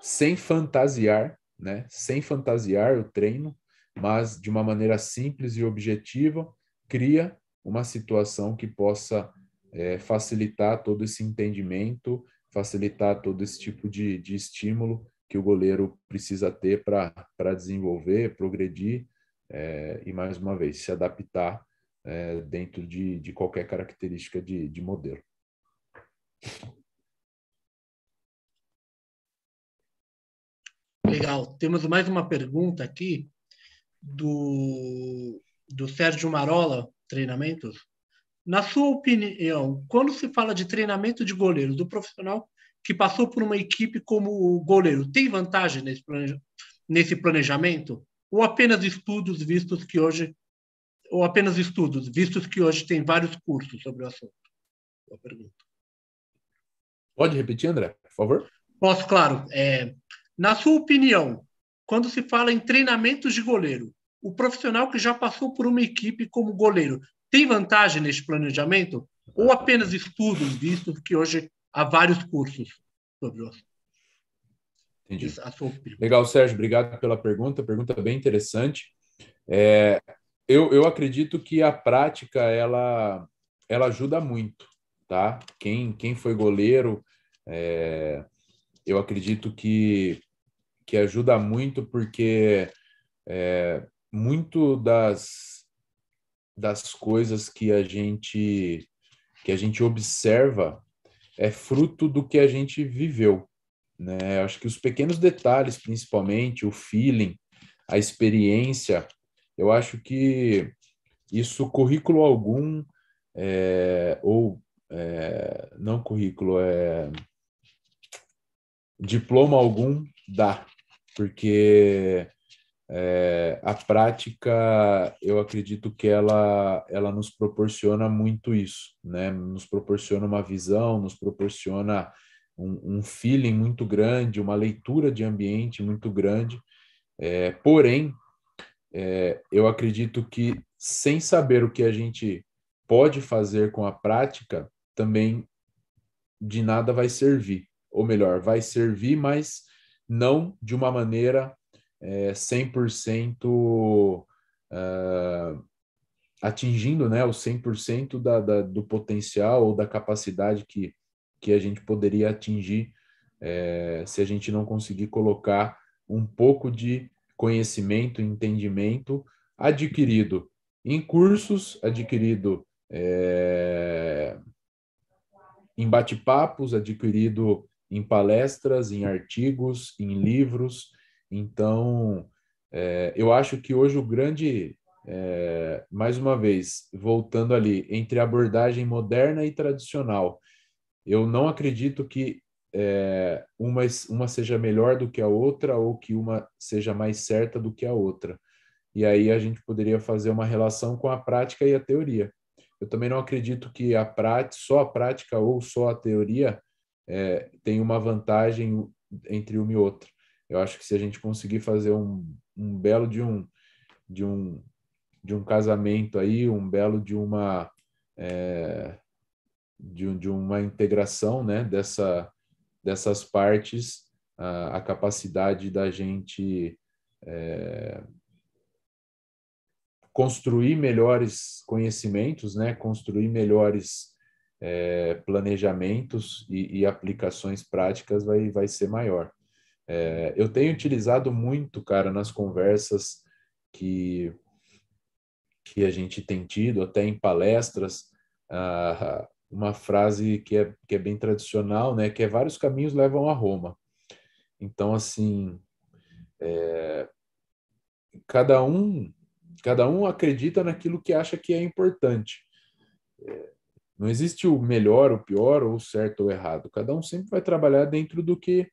sem fantasiar, né? sem fantasiar o treino, mas de uma maneira simples e objetiva, cria uma situação que possa é, facilitar todo esse entendimento, facilitar todo esse tipo de, de estímulo que o goleiro precisa ter para desenvolver, progredir é, e, mais uma vez, se adaptar é, dentro de, de qualquer característica de, de modelo. Legal. Temos mais uma pergunta aqui do, do Sérgio Marola, treinamentos. Na sua opinião, quando se fala de treinamento de goleiro, do profissional que passou por uma equipe como o goleiro, tem vantagem nesse, nesse planejamento? ou apenas estudos vistos que hoje ou apenas estudos vistos que hoje tem vários cursos sobre o assunto? Boa pergunta. Pode repetir, André, por favor? Posso, claro. É, na sua opinião, quando se fala em treinamentos de goleiro, o profissional que já passou por uma equipe como goleiro tem vantagem neste planejamento? Ou apenas estudos vistos que hoje há vários cursos sobre o assunto? Entendi. Legal, Sérgio, obrigado pela pergunta, pergunta bem interessante. É, eu, eu acredito que a prática ela, ela ajuda muito, tá? Quem, quem foi goleiro, é, eu acredito que, que ajuda muito porque é, muito das, das coisas que a gente que a gente observa é fruto do que a gente viveu, né? Acho que os pequenos detalhes, principalmente, o feeling, a experiência, eu acho que isso, currículo algum, é, ou é, não currículo, é, diploma algum dá, porque é, a prática, eu acredito que ela, ela nos proporciona muito isso, né? Nos proporciona uma visão, nos proporciona um, um feeling muito grande, uma leitura de ambiente muito grande. É, porém, é, eu acredito que sem saber o que a gente pode fazer com a prática, também de nada vai servir. Ou melhor, vai servir, mas não de uma maneira é, 100% uh, ah, atingindo né, o 100% da, da, do potencial ou da capacidade que, que a gente poderia atingir é, se a gente não conseguir colocar um pouco de conhecimento, entendimento adquirido em cursos, adquirido é, em bate-papos, adquirido em palestras, em artigos, em livros. Então, é, eu acho que hoje o grande, é, mais uma vez, voltando ali, entre abordagem moderna e tradicional, eu não acredito que é, uma, uma seja melhor do que a outra ou que uma seja mais certa do que a outra. E aí a gente poderia fazer uma relação com a prática e a teoria. Eu também não acredito que a prática, só a prática ou só a teoria é, tem uma vantagem entre uma e outra. Eu acho que se a gente conseguir fazer um, um belo de um, de um de um casamento aí, um belo de uma é, de, de uma integração né, dessa, dessas partes, a, a capacidade da gente é, construir melhores conhecimentos, né, construir melhores é, planejamentos e, e, aplicações práticas vai, vai ser maior. É, eu tenho utilizado muito, cara, nas conversas que, que a gente tem tido, até em palestras, uma frase que é, que é bem tradicional, né? Que é vários caminhos levam a Roma. Então, assim, é, cada um cada um acredita naquilo que acha que é importante. É, não existe o melhor, o pior, ou certo ou errado. Cada um sempre vai trabalhar dentro do que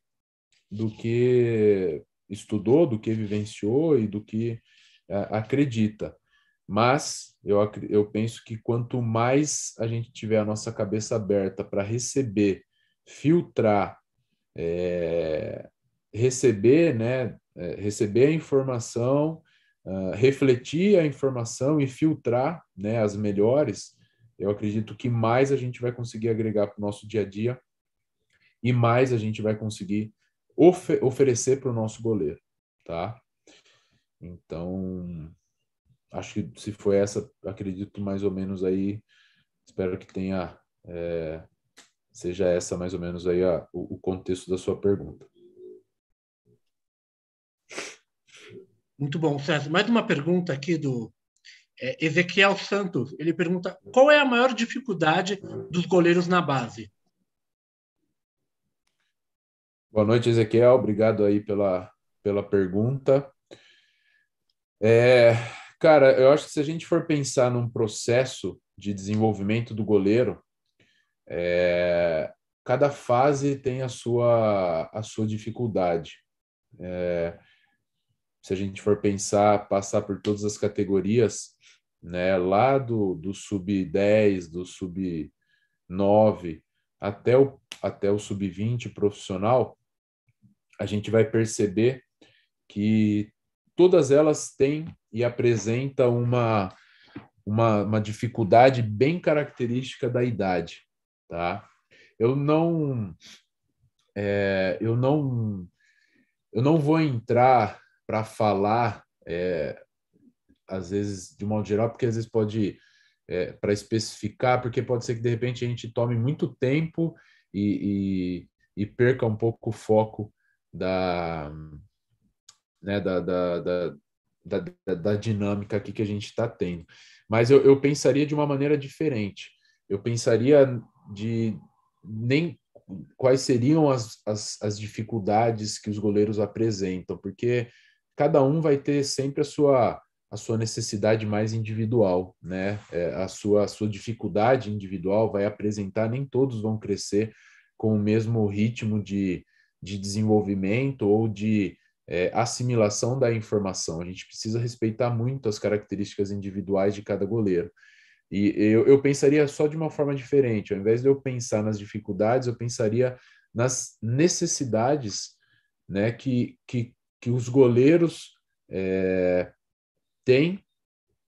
do que estudou, do que vivenciou e do que é, acredita. Mas eu, eu penso que quanto mais a gente tiver a nossa cabeça aberta para receber, filtrar, é, receber, né, é, receber a informação, uh, refletir a informação e filtrar né, as melhores, eu acredito que mais a gente vai conseguir agregar para o nosso dia a dia e mais a gente vai conseguir oferecer para o nosso goleiro, tá? Então, acho que se foi essa, acredito mais ou menos aí, espero que tenha, é, seja essa mais ou menos aí a, o, o contexto da sua pergunta. Muito bom, César. Mais uma pergunta aqui do é, Ezequiel Santos. Ele pergunta qual é a maior dificuldade dos goleiros na base? Boa noite, Ezequiel. Obrigado aí pela, pela pergunta. É, Cara, eu acho que se a gente for pensar num processo de desenvolvimento do goleiro, é, cada fase tem a sua, a sua dificuldade. É, se a gente for pensar, passar por todas as categorias, né, lá do, do sub-10, do sub-9 até o, até o sub-20 profissional, a gente vai perceber que todas elas têm e apresentam uma, uma, uma dificuldade bem característica da idade. Tá? Eu não. É, eu não eu não vou entrar para falar, é, às vezes, de modo geral, porque às vezes pode, é, para especificar, porque pode ser que de repente a gente tome muito tempo e, e, e perca um pouco o foco da, né, da, da, da, da, da dinâmica aqui que a gente está tendo. Mas eu, eu pensaria de uma maneira diferente. Eu pensaria de nem quais seriam as, as, as dificuldades que os goleiros apresentam, porque cada um vai ter sempre a sua a sua necessidade mais individual, né? É, a, sua, a sua dificuldade individual vai apresentar, nem todos vão crescer com o mesmo ritmo de, de desenvolvimento ou de, é, assimilação da informação. A gente precisa respeitar muito as características individuais de cada goleiro. E eu, eu pensaria só de uma forma diferente. Ao invés de eu pensar nas dificuldades, eu pensaria nas necessidades né, que, que, que os goleiros é, têm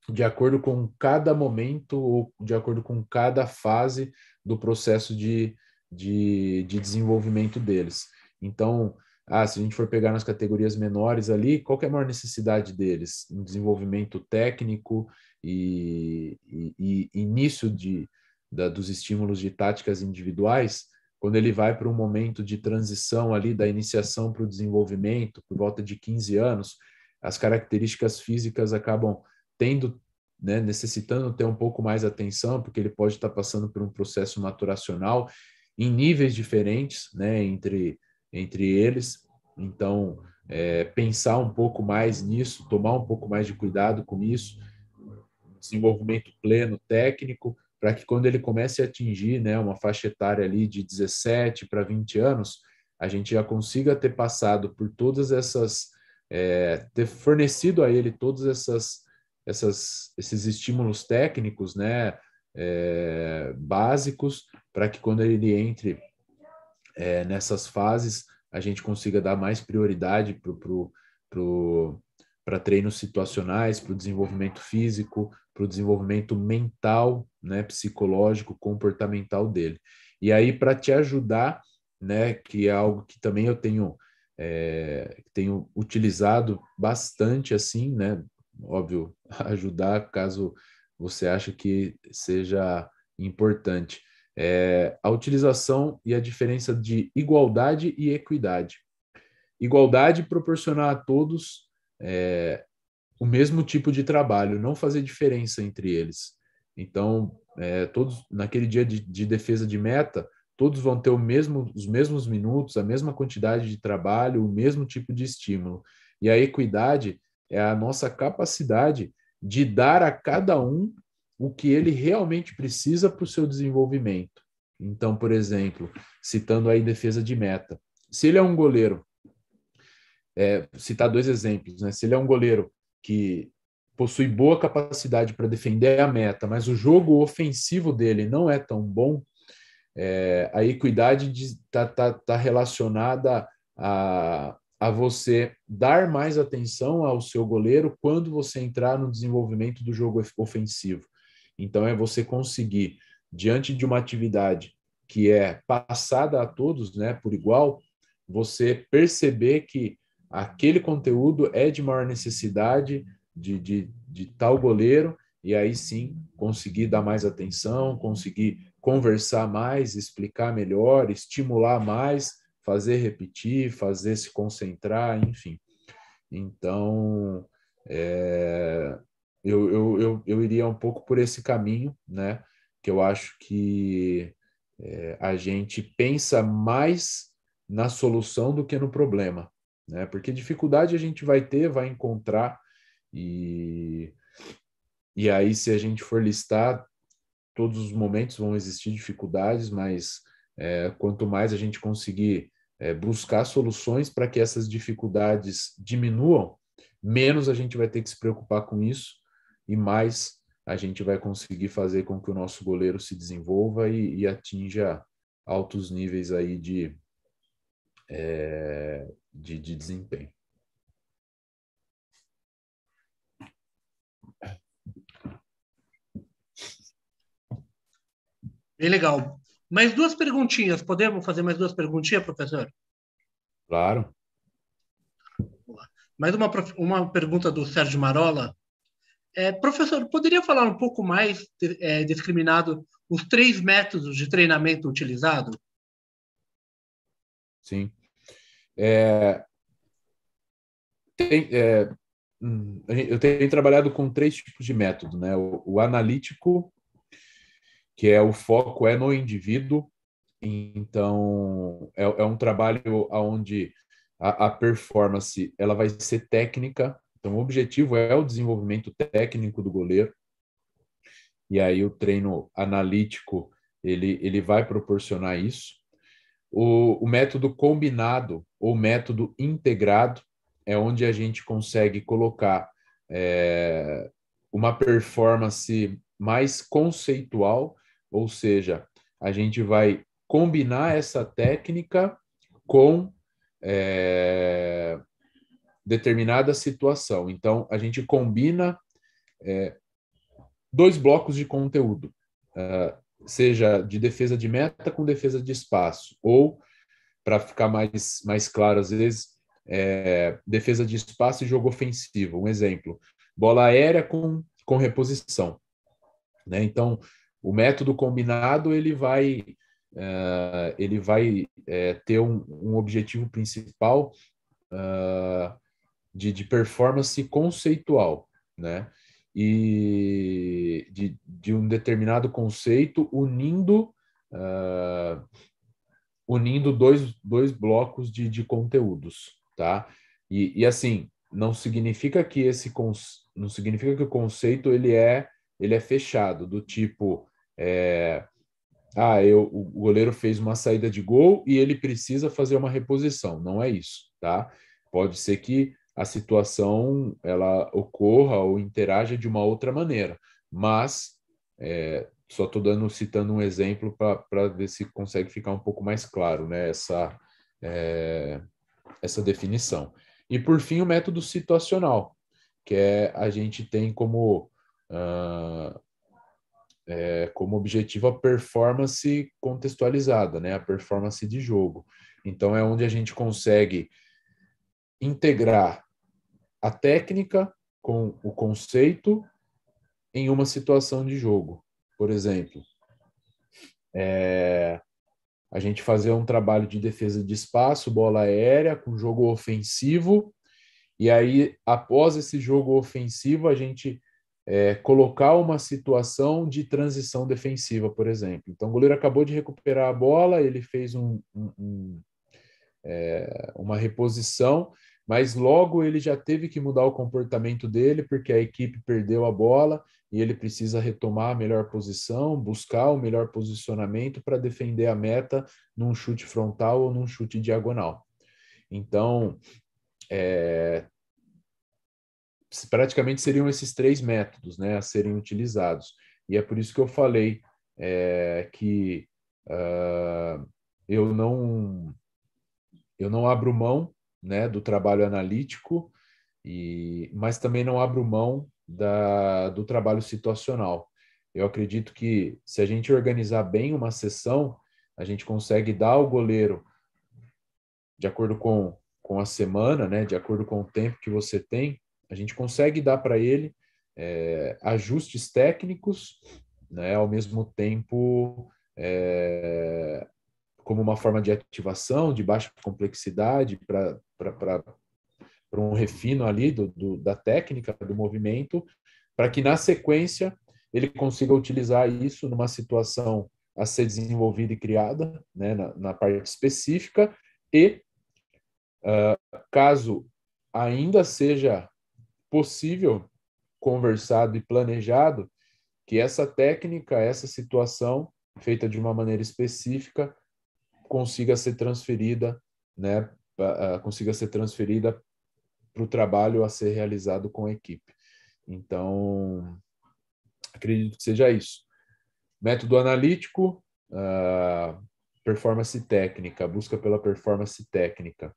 de acordo com cada momento ou de acordo com cada fase do processo de, de, de desenvolvimento deles. Então, ah, se a gente for pegar nas categorias menores ali, qual é a maior necessidade deles? Um desenvolvimento técnico e, e, e início de, da, dos estímulos de táticas individuais, quando ele vai para um momento de transição ali da iniciação para o desenvolvimento, por volta de 15 anos, as características físicas acabam tendo, né, necessitando ter um pouco mais atenção, porque ele pode estar passando por um processo maturacional em níveis diferentes, né, entre entre eles. Então, é, pensar um pouco mais nisso, tomar um pouco mais de cuidado com isso, desenvolvimento pleno técnico, para que quando ele comece a atingir né, uma faixa etária ali de 17 para 20 anos, a gente já consiga ter passado por todas essas, é, ter fornecido a ele todos essas, essas, esses estímulos técnicos, né, é, básicos, para que quando ele entre é, nessas fases a gente consiga dar mais prioridade para pro, pro, pro treinos situacionais, para o desenvolvimento físico, para o desenvolvimento mental, né, psicológico, comportamental dele. E aí, para te ajudar, né, que é algo que também eu tenho, é, tenho utilizado bastante, assim, né, óbvio, [LAUGHS] ajudar caso você acha que seja importante é, a utilização e a diferença de igualdade e equidade. Igualdade proporcionar a todos é, o mesmo tipo de trabalho, não fazer diferença entre eles. Então, é, todos naquele dia de, de, defesa de meta, todos vão ter mesmo, os mesmos minutos, a mesma quantidade de trabalho, o mesmo tipo de estímulo. E a equidade é a nossa capacidade de dar a cada um o que ele realmente precisa para o seu desenvolvimento. Então, por exemplo, citando aí defesa de meta. Se ele é um goleiro, é, citar dois exemplos, né? Se ele é um goleiro que possui boa capacidade para defender a meta, mas o jogo ofensivo dele não é tão bom, é, a equidade está tá, tá relacionada a, a você dar mais atenção ao seu goleiro quando você entrar no desenvolvimento do jogo ofensivo. Então, é você conseguir, diante de uma atividade que é passada a todos né, por igual, você perceber que aquele conteúdo é de maior necessidade de, de, de tal goleiro, e aí sim conseguir dar mais atenção, conseguir conversar mais, explicar melhor, estimular mais, fazer repetir, fazer se concentrar, enfim. Então, é, eu, eu, eu, eu iria um pouco por esse caminho, né? Que eu acho que é, a gente pensa mais na solução do que no problema, né? Porque dificuldade a gente vai ter, vai encontrar e e aí se a gente for listar todos os momentos vão existir dificuldades, mas é, quanto mais a gente conseguir é, buscar soluções para que essas dificuldades diminuam, menos a gente vai ter que se preocupar com isso e mais a gente vai conseguir fazer com que o nosso goleiro se desenvolva e, e atinja altos níveis aí de, é, de, de desempenho. Bem legal. Mais duas perguntinhas. Podemos fazer mais duas perguntinhas, professor? Claro. Mais uma, uma pergunta do Sérgio Marola. É, professor, poderia falar um pouco mais é, discriminado os três métodos de treinamento utilizado? Sim. É, tem, é, hum, eu tenho trabalhado com três tipos de método, né? O, o, analítico, que é o foco é no indivíduo, então é, é um trabalho onde a, a, performance ela vai ser técnica, então, o objetivo é o desenvolvimento técnico do goleiro. E aí o treino analítico ele, ele vai proporcionar isso. O, o método combinado ou método integrado é onde a gente consegue colocar é, uma performance mais conceitual, ou seja, a gente vai combinar essa técnica com é, determinada situação. Então, a gente combina é, dois blocos de conteúdo, uh, seja de defesa de meta com defesa de espaço, ou, para ficar mais, mais claro às vezes, é, defesa de espaço e jogo ofensivo. Um exemplo, bola aérea com, com reposição. Né? Então, o método combinado ele vai uh, ele vai é, ter um, um, objetivo principal uh, de, de performance conceitual, né? E de, de um determinado conceito unindo uh, unindo dois, dois blocos de, de conteúdos, tá? E, e assim não significa que esse não significa que o conceito ele é ele é fechado do tipo é, ah, eu, o goleiro fez uma saída de gol e ele precisa fazer uma reposição. Não é isso, tá? Pode ser que a situação ela ocorra ou interaja de uma outra maneira. Mas é, só estou dando citando um exemplo para ver se consegue ficar um pouco mais claro né, essa, é, essa definição. E por fim, o método situacional, que é a gente tem como, uh, é, como objetivo a performance contextualizada, né, a performance de jogo. Então é onde a gente consegue integrar a técnica com o conceito em uma situação de jogo. Por exemplo, é, a gente fazer um trabalho de defesa de espaço, bola aérea, com jogo ofensivo, e aí, após esse jogo ofensivo, a gente é, colocar uma situação de transição defensiva, por exemplo. Então, o goleiro acabou de recuperar a bola, ele fez um, um, um, é, uma reposição, mas logo ele já teve que mudar o comportamento dele, porque a equipe perdeu a bola e ele precisa retomar a melhor posição, buscar o melhor posicionamento para defender a meta num chute frontal ou num chute diagonal. Então, é, praticamente seriam esses três métodos né, a serem utilizados. E é por isso que eu falei é, que uh, eu, não, eu não abro mão né, do trabalho analítico, e, mas também não abro mão da, do trabalho situacional. Eu acredito que se a gente organizar bem uma sessão, a gente consegue dar ao goleiro, de acordo com, com a semana, né, de acordo com o tempo que você tem, a gente consegue dar para ele é, ajustes técnicos, né, ao mesmo tempo é, como uma forma de ativação de baixa complexidade para para um refino ali do, do, da técnica, do movimento, para que na sequência ele consiga utilizar isso numa situação a ser desenvolvida e criada, né, na, na parte específica, e uh, caso ainda seja possível, conversado e planejado, que essa técnica, essa situação, feita de uma maneira específica, consiga ser transferida né, uh, consiga ser transferida para o trabalho a ser realizado com a equipe. Então, acredito que seja isso. Método analítico, uh, performance técnica, busca pela performance técnica.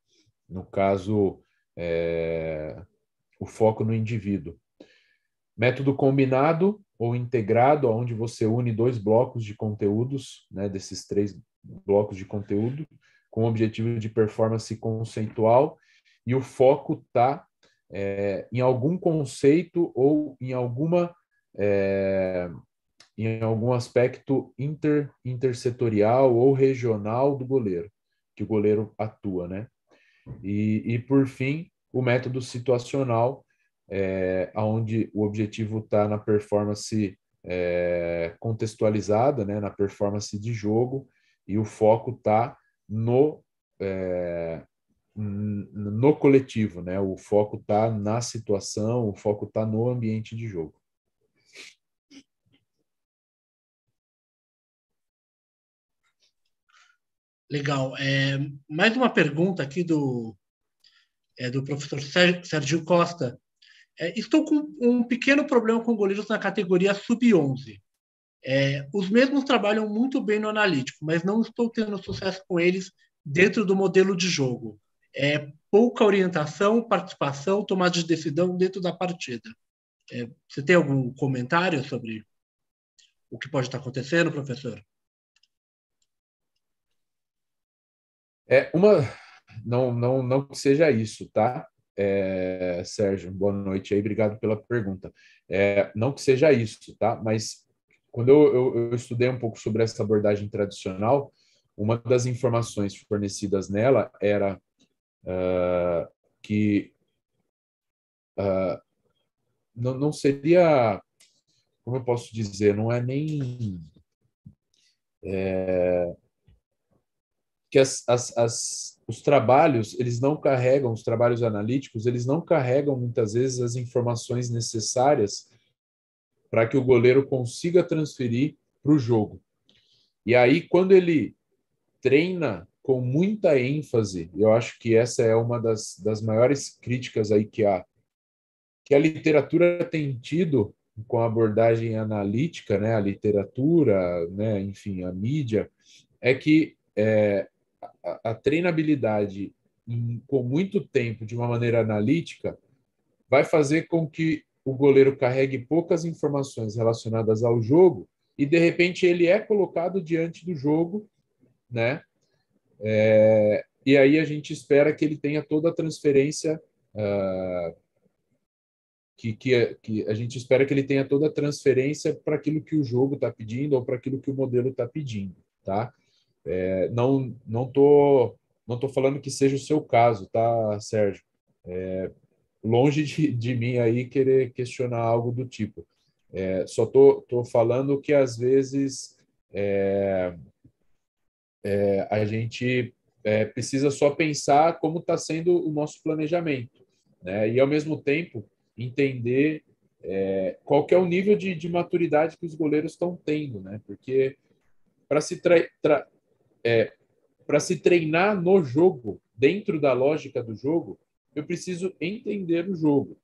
No caso, é, o foco no indivíduo. Método combinado ou integrado, onde você une dois blocos de conteúdos, né, desses três blocos de conteúdo, com o objetivo de performance conceitual, e o foco está é, em algum conceito ou em alguma é, em algum aspecto inter, intersetorial ou regional do goleiro, que o goleiro atua, né? E, e por fim, o método situacional, é, onde o objetivo está na performance é, contextualizada, né, na performance de jogo, e o foco está no, é, no coletivo, né? O foco está na situação, o foco está no ambiente de jogo. Legal. É, mais uma pergunta aqui do, é, do professor Sérgio Costa. É, estou com um pequeno problema com goleiros na categoria sub-11. É, os mesmos trabalham muito bem no analítico, mas não estou tendo sucesso com eles dentro do modelo de jogo. É, pouca orientação, participação, tomada de decisão dentro da partida. É, você tem algum comentário sobre o que pode estar acontecendo, professor? É uma, não, não, não que seja isso, tá? É, Sérgio, boa noite aí, obrigado pela pergunta. É, não que seja isso, tá? Mas quando eu, eu, eu estudei um pouco sobre essa abordagem tradicional, uma das informações fornecidas nela era uh, que uh, não, não seria, como eu posso dizer, não é nem é, que as, as, as, os trabalhos eles não carregam os trabalhos analíticos eles não carregam muitas vezes as informações necessárias para que o goleiro consiga transferir para o jogo. E aí, quando ele treina com muita ênfase, eu acho que essa é uma das, das maiores críticas aí que a, que a literatura tem tido com a abordagem analítica, né, a literatura, né, enfim, a mídia, é que é, a, a, treinabilidade em, com muito tempo de uma maneira analítica vai fazer com que o goleiro carregue poucas informações relacionadas ao jogo e de repente ele é colocado diante do jogo, né? É, e aí a gente espera que ele tenha toda a transferência uh, que, que, que, a gente espera que ele tenha toda a transferência para aquilo que o jogo está pedindo ou para aquilo que o modelo está pedindo, tá? É, não não tô não tô falando que seja o seu caso, tá, Sérgio? É, longe de, de mim aí querer questionar algo do tipo. É, só tô, tô falando que às vezes é, é, a gente é, precisa só pensar como está sendo o nosso planejamento, né? E ao mesmo tempo entender é, qual é o nível de, de maturidade que os goleiros estão tendo, né? Porque para se para é, se treinar no jogo, dentro da lógica do jogo, eu preciso entender o jogo.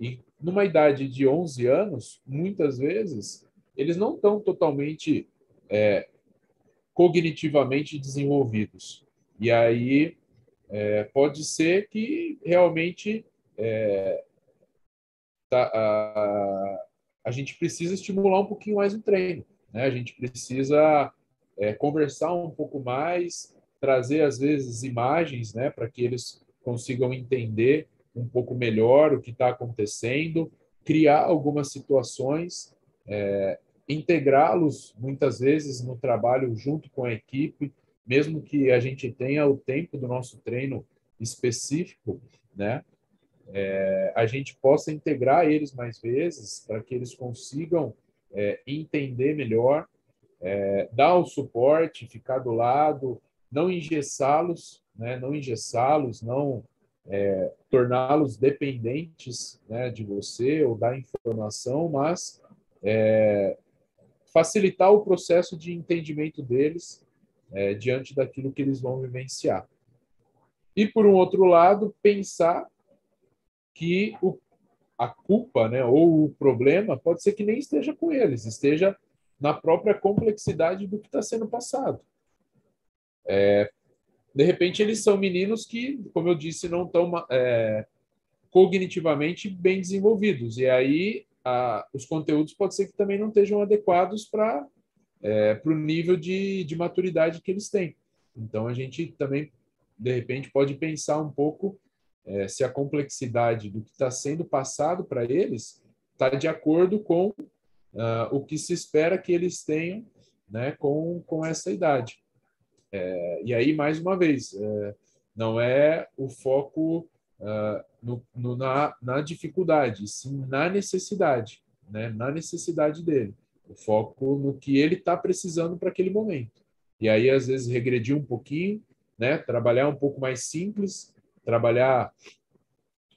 E numa idade de 11 anos, muitas vezes, eles não estão totalmente é, cognitivamente desenvolvidos. E aí é, pode ser que realmente é, tá, a, a, gente precisa estimular um pouquinho mais o treino. Né? A gente precisa é, conversar um pouco mais, trazer às vezes imagens né, para que eles consigam entender um pouco melhor o que está acontecendo, criar algumas situações, é, integrá-los muitas vezes no trabalho junto com a equipe, mesmo que a gente tenha o tempo do nosso treino específico, né? É, a gente possa integrar eles mais vezes para que eles consigam é, entender melhor, é, dar o suporte, ficar do lado, não engessá-los, né? não engessá-los, não é, torná-los dependentes né, de você ou da informação, mas é, facilitar o processo de entendimento deles é, diante daquilo que eles vão vivenciar. E, por um outro lado, pensar que o, a culpa né, ou o problema pode ser que nem esteja com eles, esteja na própria complexidade do que está sendo passado. É, de repente, eles são meninos que, como eu disse, não estão é, cognitivamente bem desenvolvidos. E aí, a, os conteúdos pode ser que também não estejam adequados para é, o nível de, de maturidade que eles têm. Então, a gente também, de repente, pode pensar um pouco é, se a complexidade do que está sendo passado para eles está de acordo com uh, o que se espera que eles tenham né, com, com essa idade. É, e aí, mais uma vez, é, não é o foco uh, no, no, na, na, dificuldade, sim na necessidade, né? na necessidade dele. O foco no que ele está precisando para aquele momento. E aí, às vezes, regredir um pouquinho, né? trabalhar um pouco mais simples, trabalhar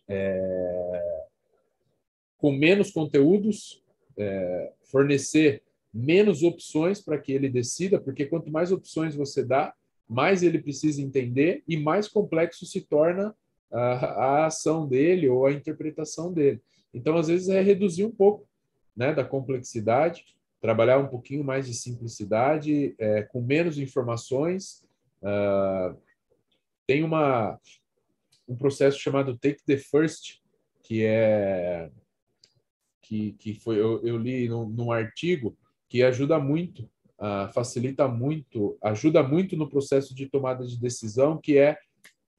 é, com menos conteúdos, é, fornecer menos opções para que ele decida, porque quanto mais opções você dá, mais ele precisa entender e mais complexo se torna a, a ação dele ou a interpretação dele. Então, às vezes, é reduzir um pouco né, da complexidade, trabalhar um pouquinho mais de simplicidade, é, com menos informações. Uh, tem uma, um processo chamado Take the First, que é que, que foi eu, eu li num, num artigo que ajuda muito, uh, facilita muito, ajuda muito no processo de tomada de decisão, que é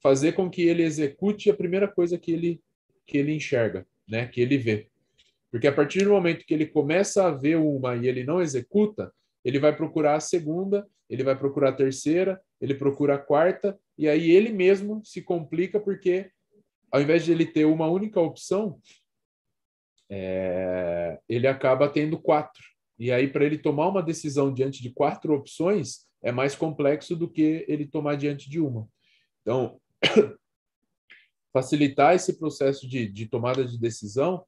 fazer com que ele execute a primeira coisa que ele que ele enxerga, né, que ele vê. Porque a partir do momento que ele começa a ver uma e ele não executa, ele vai procurar a segunda, ele vai procurar a terceira, ele procura a quarta, e aí ele mesmo se complica porque, ao invés de ele ter uma única opção, é, ele acaba tendo quatro. E aí, para ele tomar uma decisão diante de quatro opções, é mais complexo do que ele tomar diante de uma. Então, [COUGHS] facilitar esse processo de, de tomada de decisão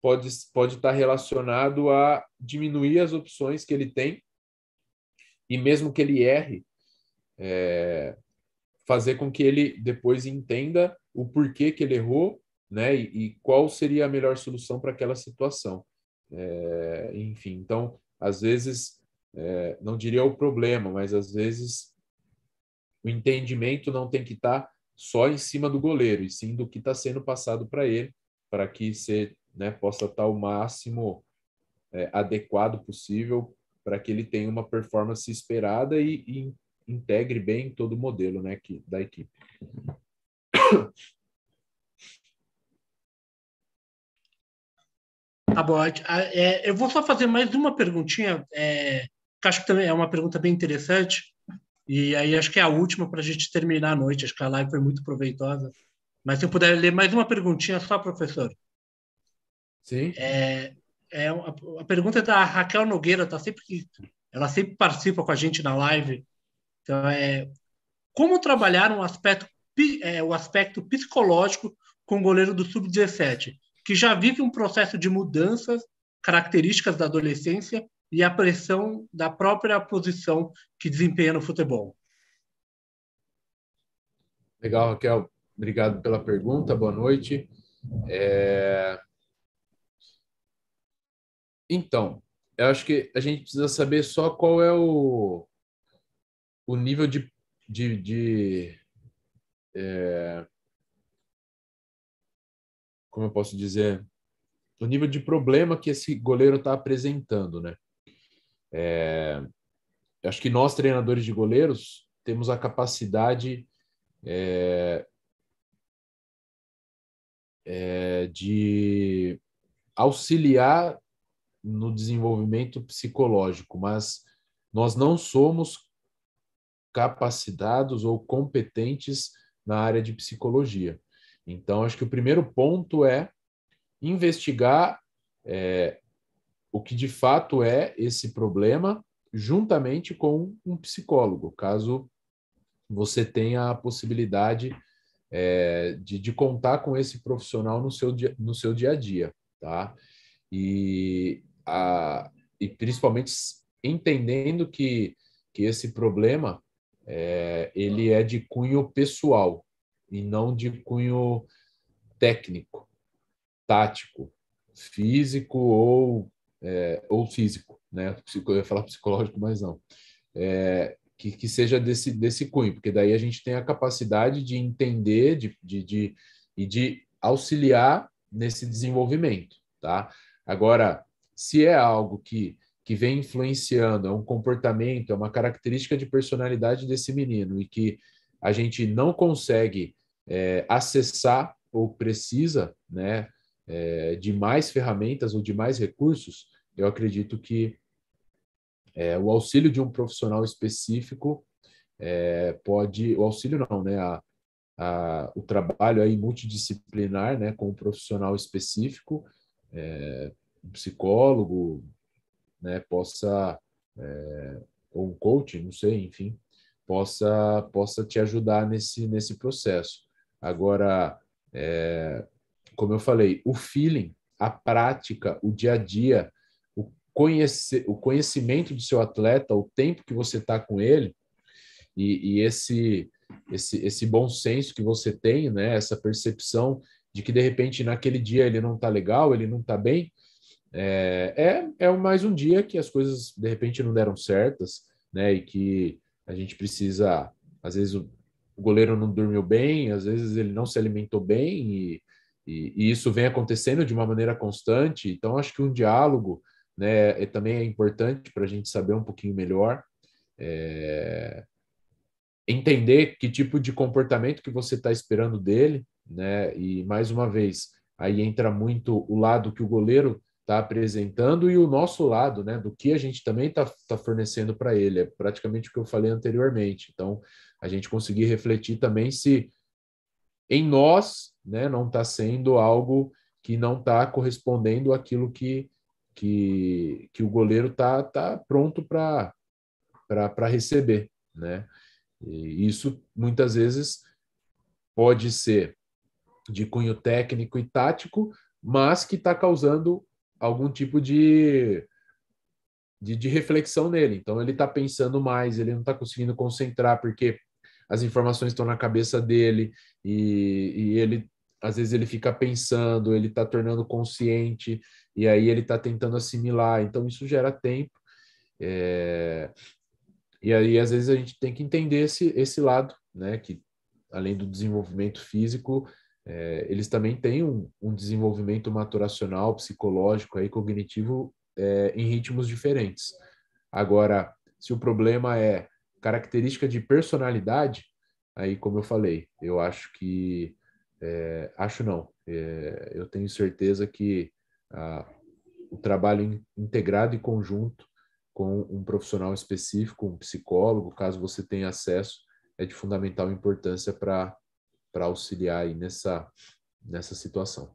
pode, pode estar relacionado a diminuir as opções que ele tem e mesmo que ele erre, é, fazer com que ele depois entenda o porquê que ele errou, né, e, e qual seria a melhor solução para aquela situação. É, enfim, então, às vezes, é, não diria o problema, mas às vezes o entendimento não tem que estar tá só em cima do goleiro, e sim do que está sendo passado para ele, para que você né, possa estar tá o máximo é, adequado possível para que ele tenha uma performance esperada e, e integre bem todo o modelo né, que, da equipe. Tá bom. É, eu vou só fazer mais uma perguntinha, é, que acho que também é uma pergunta bem interessante. E aí acho que é a última para a gente terminar a noite. Acho que a live foi muito proveitosa. Mas se eu puder ler mais uma perguntinha só, professor. Sim. É, é a pergunta é da Raquel Nogueira, tá sempre ela sempre participa com a gente na live. Então é como trabalhar um aspecto é, o aspecto psicológico com o goleiro do sub-17? que já vive um processo de mudanças características da adolescência e a pressão da própria posição que desempenha no futebol. Legal, Raquel. Obrigado pela pergunta. Boa noite. É... Então, eu acho que a gente precisa saber só qual é o, o nível de, de, de é como eu posso dizer, o nível de problema que esse goleiro está apresentando, né? É, acho que nós, treinadores de goleiros, temos a capacidade é, é, de auxiliar no desenvolvimento psicológico, mas nós não somos capacitados ou competentes na área de psicologia. Então, acho que o primeiro ponto é investigar é, o que de fato é esse problema, juntamente com um psicólogo, caso você tenha a possibilidade é, de, de, contar com esse profissional no seu dia, no seu dia a dia, tá? E, a, e principalmente entendendo que, que esse problema é, ele é de cunho pessoal, e não de cunho técnico, tático, físico ou, é, ou físico, né? Eu ia falar psicológico, mas não. É, que, que seja desse, desse cunho, porque daí a gente tem a capacidade de entender de, de, de e de auxiliar nesse desenvolvimento, tá? Agora, se é algo que, que vem influenciando, é um comportamento, é uma característica de personalidade desse menino e que a gente não consegue é, acessar ou precisa né, é, de mais ferramentas ou de mais recursos, eu acredito que é, o auxílio de um profissional específico é, pode. O auxílio não, né? A, a, o trabalho aí multidisciplinar né, com um profissional específico, é, um psicólogo, né, possa, é, ou um coach, não sei, enfim, possa, possa te ajudar nesse, nesse processo. Agora, é, como eu falei, o feeling, a prática, o dia a dia, o, conhecer, o conhecimento do seu atleta, o tempo que você está com ele, e, e, esse, esse, esse bom senso que você tem, né? essa percepção de que de repente naquele dia ele não está legal, ele não está bem, é, é, é mais um dia que as coisas de repente não deram certas, né? E que a gente precisa, às vezes, o goleiro não dormiu bem, às vezes ele não se alimentou bem, e, e, e isso vem acontecendo de uma maneira constante. Então, acho que um diálogo né, é, também é importante para a gente saber um pouquinho melhor. É, entender que tipo de comportamento que você está esperando dele, né? E mais uma vez, aí entra muito o lado que o goleiro está apresentando e o nosso lado, né? Do que a gente também está tá fornecendo para ele. É praticamente o que eu falei anteriormente. Então, a gente conseguir refletir também se em nós né, não está sendo algo que não está correspondendo àquilo que, que, que o goleiro está tá pronto para receber. Né? E isso muitas vezes pode ser de cunho técnico e tático, mas que está causando algum tipo de, de, de, reflexão nele. Então ele está pensando mais, ele não está conseguindo concentrar, porque as informações estão na cabeça dele e, e ele às vezes ele fica pensando, ele está tornando consciente e aí ele está tentando assimilar. Então isso gera tempo. É... E aí às vezes a gente tem que entender esse, esse lado, né? Que além do desenvolvimento físico, é, eles também têm um, um, desenvolvimento maturacional, psicológico, aí cognitivo é, em ritmos diferentes. Agora, se o problema é característica de personalidade, aí como eu falei, eu acho que é, acho não, é, eu tenho certeza que o trabalho integrado e conjunto com um profissional específico, um psicólogo, caso você tenha acesso, é de fundamental importância para para auxiliar aí nessa nessa situação.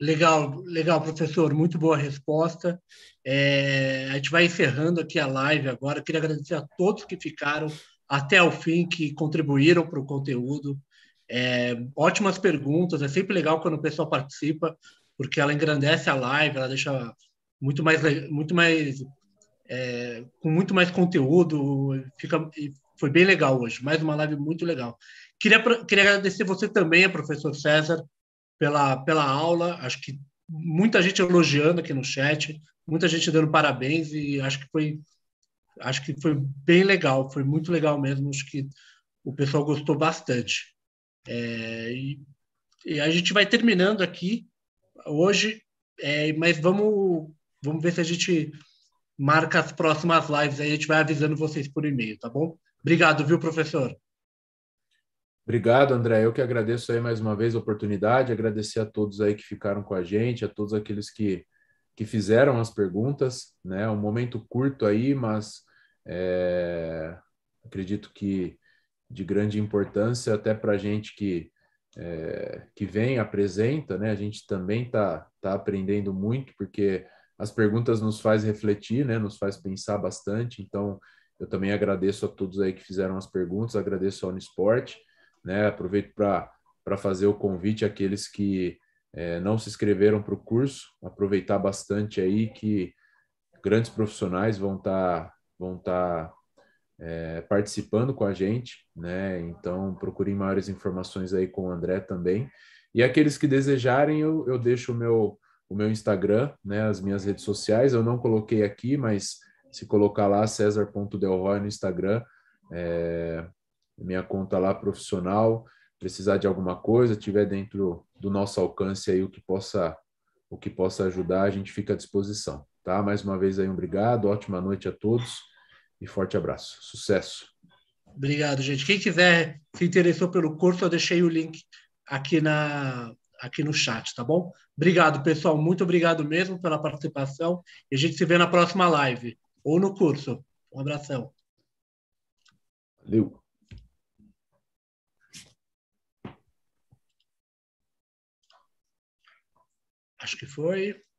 Legal, legal, professor. Muito boa resposta. É, a gente vai encerrando aqui a live agora. Queria agradecer a todos que ficaram até o fim, que contribuíram para o conteúdo. É, ótimas perguntas. É sempre legal quando o pessoal participa, porque ela engrandece a live, ela deixa muito mais, muito mais, é, com muito mais conteúdo. Fica, foi bem legal hoje. Mais uma live muito legal. Queria, queria agradecer você também, professor César pela, pela aula. Acho que muita gente elogiando aqui no chat, muita gente dando parabéns e acho que foi acho que foi bem legal, foi muito legal mesmo. Acho que o pessoal gostou bastante. É, e, e, a gente vai terminando aqui hoje, é, mas vamos, vamos ver se a gente marca as próximas lives aí, a gente vai avisando vocês por e-mail, tá bom? Obrigado, viu, professor? Obrigado, André. Eu que agradeço aí mais uma vez a oportunidade, agradecer a todos aí que ficaram com a gente, a todos aqueles que, que fizeram as perguntas, né? É um momento curto aí, mas é, acredito que de grande importância até para a gente que, é, que vem, apresenta, né? A gente também está tá aprendendo muito, porque as perguntas nos faz refletir, né? Nos faz pensar bastante. Então, eu também agradeço a todos aí que fizeram as perguntas, agradeço ao Unisport. Né? Aproveito para fazer o convite àqueles que é, não se inscreveram para o curso, aproveitar bastante aí que grandes profissionais vão estar tá, vão tá, é, participando com a gente, né? Então procurem maiores informações aí com o André também. E aqueles que desejarem, eu, eu deixo o meu, o meu Instagram, né? As minhas redes sociais, eu não coloquei aqui, mas se colocar lá, cesar.delroy no Instagram, é, minha conta lá profissional, precisar de alguma coisa, tiver dentro do nosso alcance aí o que possa o que possa ajudar, a gente fica à disposição, tá? Mais uma vez aí um obrigado, ótima noite a todos e forte abraço. Sucesso. Obrigado, gente. Quem quiser se interessou pelo curso, eu deixei o link aqui na aqui no chat, tá bom? Obrigado, pessoal. Muito obrigado mesmo pela participação. E a gente se vê na próxima live ou no curso. Um abração. Valeu. acho que foi